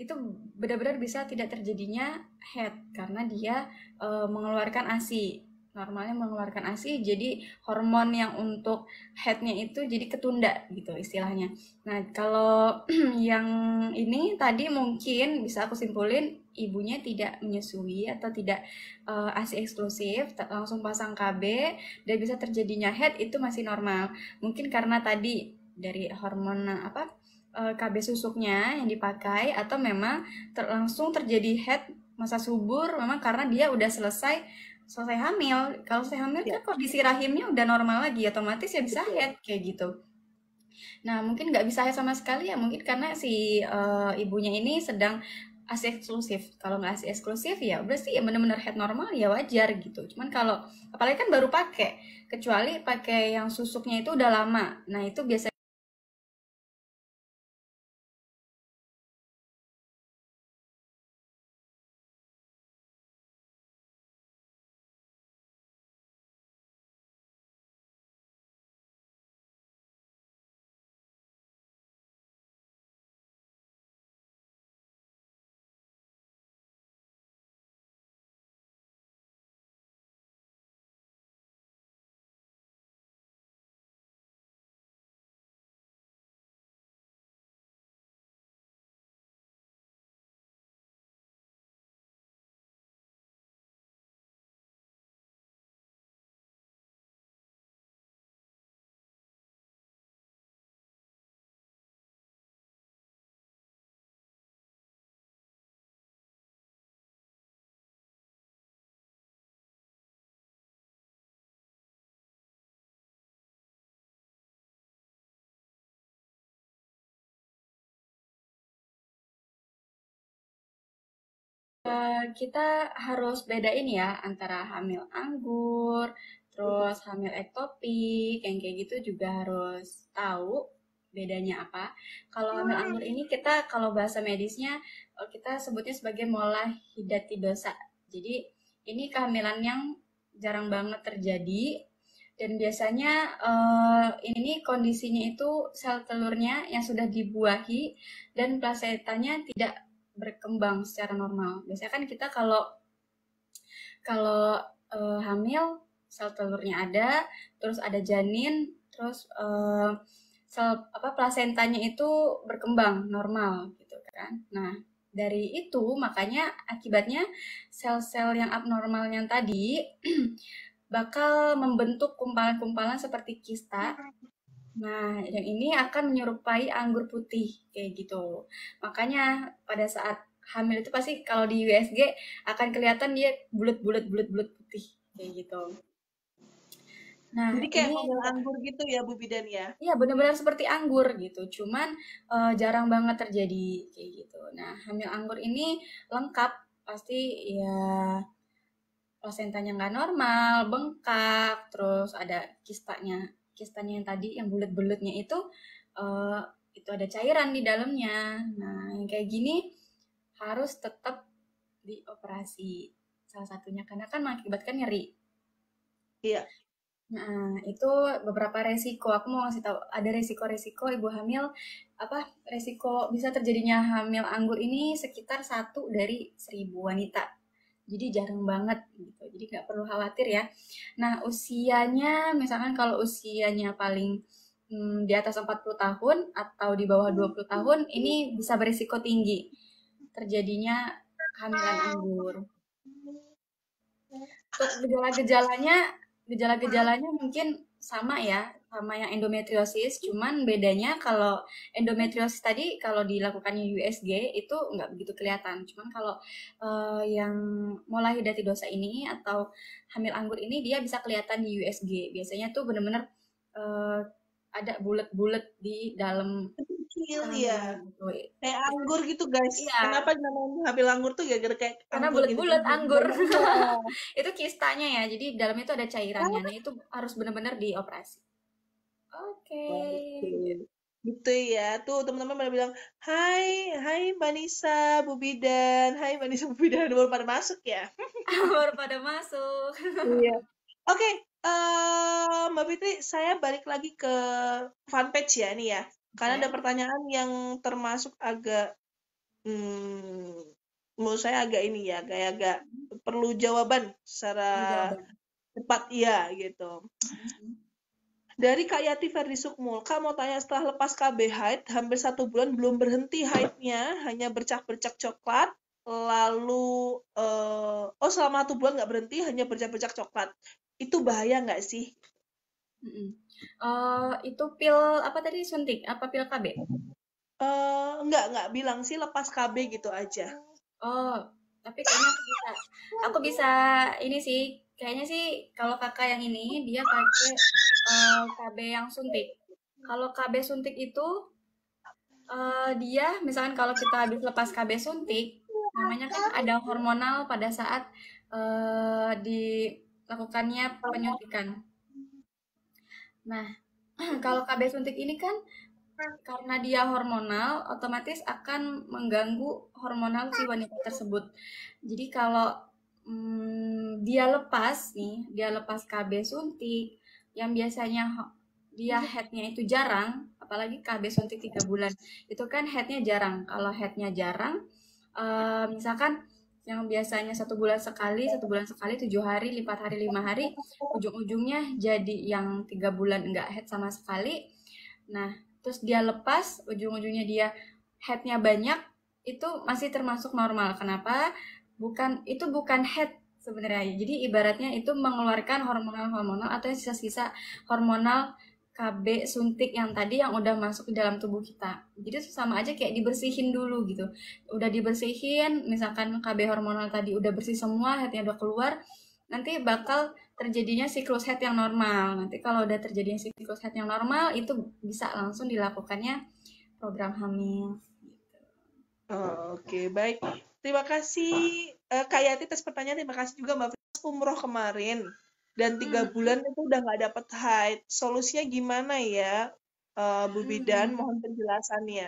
itu benar-benar bisa tidak terjadinya head karena dia uh, mengeluarkan ASI normalnya mengeluarkan ASI jadi hormon yang untuk headnya itu jadi ketunda gitu istilahnya. Nah kalau yang ini tadi mungkin bisa aku simpulin ibunya tidak menyusui atau tidak uh, eh, ASI eksklusif langsung pasang KB dan bisa terjadinya head itu masih normal. Mungkin karena tadi dari hormon apa uh, eh, KB susuknya yang dipakai atau memang ter langsung terjadi head masa subur memang karena dia udah selesai selesai hamil kalau selesai hamil ya. kan kondisi rahimnya udah normal lagi otomatis ya bisa head kayak gitu nah mungkin nggak bisa head sama sekali ya mungkin karena si uh, ibunya ini sedang ASI eksklusif. Kalau nggak ASI eksklusif ya berarti ya benar-benar head normal ya wajar gitu. Cuman kalau apalagi kan baru pakai, kecuali pakai yang susuknya itu udah lama. Nah, itu biasanya Eh, kita harus bedain ya antara hamil anggur, terus hamil ektopik, yang kayak gitu juga harus tahu bedanya apa. Kalau hamil anggur ini kita kalau bahasa medisnya eh, kita sebutnya sebagai mola hidatidosa. Jadi ini kehamilan yang jarang banget terjadi dan biasanya eh, ini kondisinya itu sel telurnya yang sudah dibuahi dan plasetanya tidak berkembang secara normal. Biasanya kan kita kalau kalau e, hamil sel telurnya ada, terus ada janin, terus e, sel apa plasentanya itu berkembang normal gitu kan. Nah, dari itu makanya akibatnya sel-sel yang abnormal yang tadi bakal membentuk kumpalan-kumpalan seperti kista Nah, yang ini akan menyerupai anggur putih kayak gitu. Makanya pada saat hamil itu pasti kalau di USG akan kelihatan dia bulat-bulat bulat-bulat putih kayak gitu. Nah, jadi kayak ini, model anggur gitu ya Bu Bidan ya? Iya, benar-benar seperti anggur gitu. Cuman uh, jarang banget terjadi kayak gitu. Nah, hamil anggur ini lengkap pasti ya plasentanya nggak normal, bengkak, terus ada kistanya kistanya yang tadi yang bulat-bulatnya itu uh, itu ada cairan di dalamnya. Nah, yang kayak gini harus tetap dioperasi salah satunya karena kan mengakibatkan nyeri. Iya. Nah, itu beberapa resiko. Aku mau ngasih tahu ada resiko-resiko ibu hamil apa resiko bisa terjadinya hamil anggur ini sekitar satu dari seribu wanita jadi jarang banget gitu jadi nggak perlu khawatir ya nah usianya misalkan kalau usianya paling hmm, di atas 40 tahun atau di bawah 20 hmm. tahun ini bisa berisiko tinggi terjadinya kehamilan anggur untuk gejala-gejalanya gejala-gejalanya mungkin sama ya sama yang endometriosis cuman bedanya kalau endometriosis tadi kalau dilakukannya USG itu nggak begitu kelihatan cuman kalau uh, yang mulai dari dosa ini atau hamil anggur ini dia bisa kelihatan di USG biasanya tuh bener-bener uh, ada bulat-bulat di dalam kecil ya gitu. Iya. kayak anggur gitu guys iya. kenapa namanya hampir anggur tuh ya kayak karena bulat-bulat gitu. anggur iya. itu kistanya ya jadi dalamnya itu ada cairannya nah itu harus benar-benar dioperasi oke okay gitu ya tuh teman-teman pada bilang hai hai Manisa Bubidan hai Manisa Bubidan baru pada masuk ya baru pada masuk iya oke okay, Eee, Mbak Fitri, saya balik lagi ke fanpage ya nih ya, karena ada pertanyaan yang termasuk agak, hmm, menurut saya agak ini ya, kayak agak perlu jawaban secara jawaban. cepat ya gitu. Dari Kak Yati Ferdi Sukmul, Kak mau tanya setelah lepas KB haid hampir satu bulan belum berhenti haidnya, hanya bercak-bercak coklat, lalu, uh, oh selama satu bulan nggak berhenti, hanya bercak-bercak coklat itu bahaya nggak sih? Uh, itu pil apa tadi suntik? Apa pil KB? Uh, eh, nggak nggak bilang sih lepas KB gitu aja. Oh, tapi kayaknya aku bisa, aku bisa ini sih, kayaknya sih kalau kakak yang ini dia pakai uh, eh, KB yang suntik. Kalau KB suntik itu uh, dia, misalkan kalau kita habis lepas KB suntik, namanya kan ada hormonal pada saat uh, di lakukannya penyuntikan. Nah, kalau KB suntik ini kan karena dia hormonal, otomatis akan mengganggu hormonal si wanita tersebut. Jadi kalau hmm, dia lepas nih, dia lepas KB suntik, yang biasanya dia headnya itu jarang, apalagi KB suntik tiga bulan, itu kan headnya jarang. Kalau headnya jarang, uh, misalkan yang biasanya satu bulan sekali, satu bulan sekali, tujuh hari, lipat hari, lima hari, ujung-ujungnya jadi yang tiga bulan nggak head sama sekali. Nah, terus dia lepas, ujung-ujungnya dia headnya banyak, itu masih termasuk normal. Kenapa? Bukan itu bukan head sebenarnya. Jadi ibaratnya itu mengeluarkan hormonal-hormonal atau sisa-sisa hormonal KB suntik yang tadi yang udah masuk ke dalam tubuh kita. Jadi sama aja kayak dibersihin dulu gitu. Udah dibersihin, misalkan KB hormonal tadi udah bersih semua, headnya udah keluar, nanti bakal terjadinya siklus head yang normal. Nanti kalau udah terjadinya siklus head yang normal, itu bisa langsung dilakukannya program hamil. Oh, Oke, okay. baik. Terima kasih uh, Kak Yati atas pertanyaan. Terima kasih juga Mbak Fris umroh kemarin dan hmm, tiga hmm. bulan itu udah nggak dapat haid. Solusinya gimana ya, uh, Bu Bidan? Hmm. hmm. Mohon penjelasannya.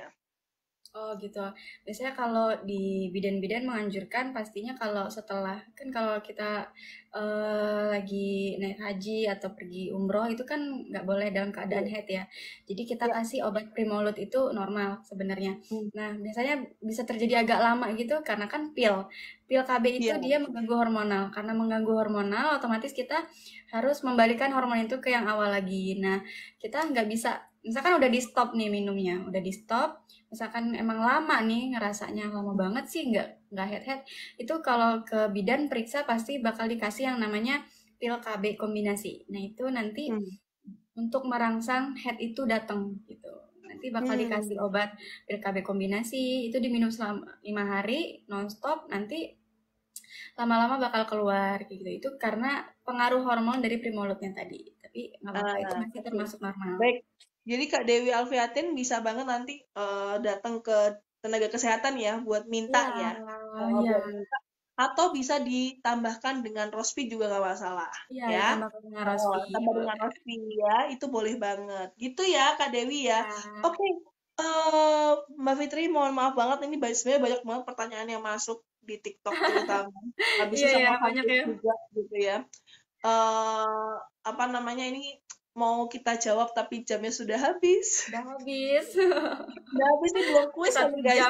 Oh gitu. Biasanya kalau di bidan-bidan menganjurkan pastinya kalau setelah kan kalau kita uh, lagi naik haji atau pergi umroh itu kan nggak boleh dalam keadaan iya. head ya. Jadi kita iya. kasih obat primolut itu normal sebenarnya. Hmm. Nah biasanya bisa terjadi agak lama gitu karena kan pil pil KB itu yeah. dia mengganggu hormonal. Karena mengganggu hormonal otomatis kita harus membalikan hormon itu ke yang awal lagi. Nah kita nggak bisa misalkan udah di stop nih minumnya udah di stop misalkan emang lama nih ngerasanya lama banget sih nggak nggak head head itu kalau ke bidan periksa pasti bakal dikasih yang namanya pil KB kombinasi nah itu nanti hmm. untuk merangsang head itu datang gitu nanti bakal hmm. dikasih obat pil KB kombinasi itu diminum selama lima hari nonstop nanti lama-lama bakal keluar gitu itu karena pengaruh hormon dari primolutnya tadi tapi nggak apa-apa uh, itu ah, masih termasuk normal baik jadi Kak Dewi Alfiatin bisa banget nanti uh, datang ke tenaga kesehatan ya buat minta iya, ya. ya. Uh, ya. Atau bisa ditambahkan dengan Rospi juga nggak masalah. Iya, ya. ya. tambah dengan oh, Rospi. Oh, tambah dengan Rospi ya, itu boleh banget. Gitu ya Kak Dewi ya. ya. Oke. Okay. Uh, eh, Mbak Fitri, mohon maaf banget ini sebenarnya banyak banget pertanyaan yang masuk di TikTok terutama. Habis yeah, iya, sama yeah, banyak ya. juga gitu ya. Uh, apa namanya ini mau kita jawab tapi jamnya sudah habis. Sudah habis. sudah habis nih belum kuis kan guys.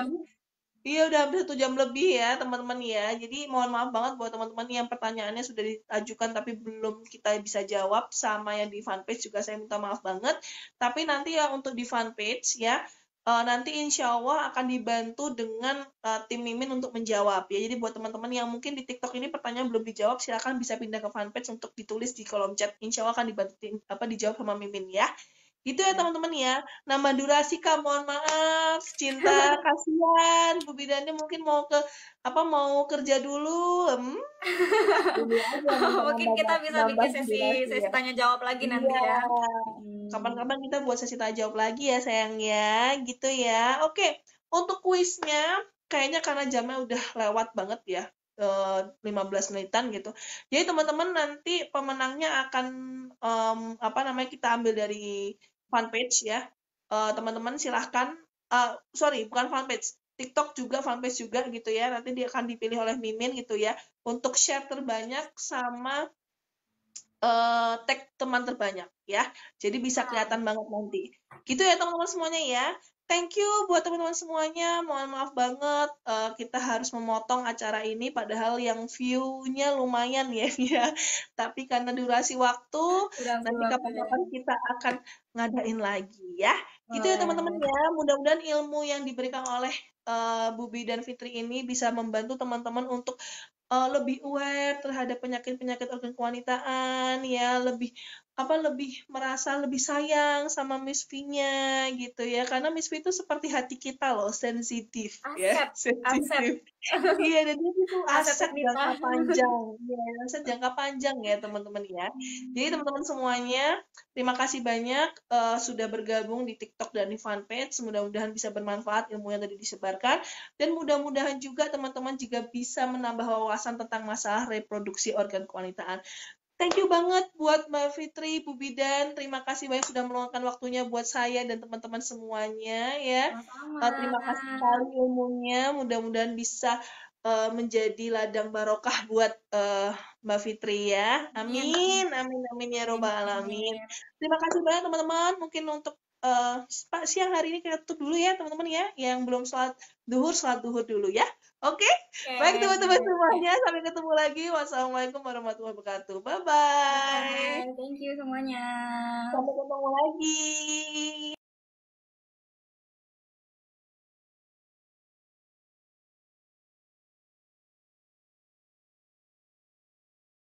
Iya udah hampir satu jam lebih ya teman-teman ya. Jadi mohon maaf banget buat teman-teman yang pertanyaannya sudah diajukan tapi belum kita bisa jawab sama yang di fanpage juga saya minta maaf banget. Tapi nanti ya untuk di fanpage ya uh, nanti insya Allah akan dibantu dengan uh, tim Mimin untuk menjawab ya. Jadi buat teman-teman yang mungkin di TikTok ini pertanyaan belum dijawab, silakan bisa pindah ke fanpage untuk ditulis di kolom chat. Insya Allah akan dibantu apa dijawab sama Mimin ya gitu ya hmm. teman-teman ya. Nama durasi Kak, mohon maaf, cinta kasihan, Bu Bidannya mungkin mau ke apa mau kerja dulu. Hmm? Aja, mungkin kita bisa bikin sesi durasi, sesi ya. tanya jawab lagi iya. nanti ya. Hmm. Kapan-kapan kita buat sesi tanya jawab lagi ya sayang ya, gitu ya. Oke, untuk kuisnya kayaknya karena jamnya udah lewat banget ya. 15 eh, menitan gitu. Jadi teman-teman nanti pemenangnya akan um, apa namanya kita ambil dari fanpage ya. Eh, teman-teman uh, silahkan, uh, sorry bukan fanpage, TikTok juga fanpage juga gitu ya. Nanti dia akan dipilih oleh Mimin gitu ya untuk share terbanyak sama uh, tag teman terbanyak ya. Jadi bisa iya. kelihatan banget nanti. Gitu ya teman-teman semuanya ya thank you buat teman-teman semuanya. Mohon maaf banget uh, kita harus memotong acara ini padahal yang view-nya lumayan ya, ya. Tapi karena durasi waktu, nanti kapan-kapan ya. kita akan ngadain lagi ya. Gitu ya teman-teman ya. Mudah-mudahan ilmu yang diberikan oleh uh, Bubi dan Fitri ini bisa membantu teman-teman untuk uh, lebih aware terhadap penyakit-penyakit organ kewanitaan ya, lebih apa lebih merasa lebih sayang sama Miss V-nya gitu ya karena Miss V itu seperti hati kita loh sensitif ya sensitif iya dan itu aset, aset jangka panjang ya aset jangka panjang ya teman-teman ya jadi teman-teman semuanya terima kasih banyak uh, sudah bergabung di TikTok dan di fanpage mudah-mudahan bisa bermanfaat ilmu yang tadi disebarkan dan mudah-mudahan juga teman-teman juga bisa menambah wawasan tentang masalah reproduksi organ kewanitaan Thank you banget buat Mbak Fitri, Bu Bidan. Terima kasih banyak sudah meluangkan waktunya buat saya dan teman-teman semuanya ya. Sama. Eh, terima kasih sekali umumnya. Mudah-mudahan bisa uh, menjadi ladang barokah buat uh, Mbak Fitri ya. Amin, amin, amin ya robbal alamin. Terima kasih banyak teman-teman. Mungkin untuk uh, siang hari ini kita tutup dulu ya teman-teman ya. Yang belum sholat duhur, sholat duhur dulu ya. Oke, okay? okay. baik teman-teman semuanya. Sampai ketemu lagi. Wassalamualaikum warahmatullahi wabarakatuh. Bye bye. Thank you semuanya. Sampai ketemu lagi.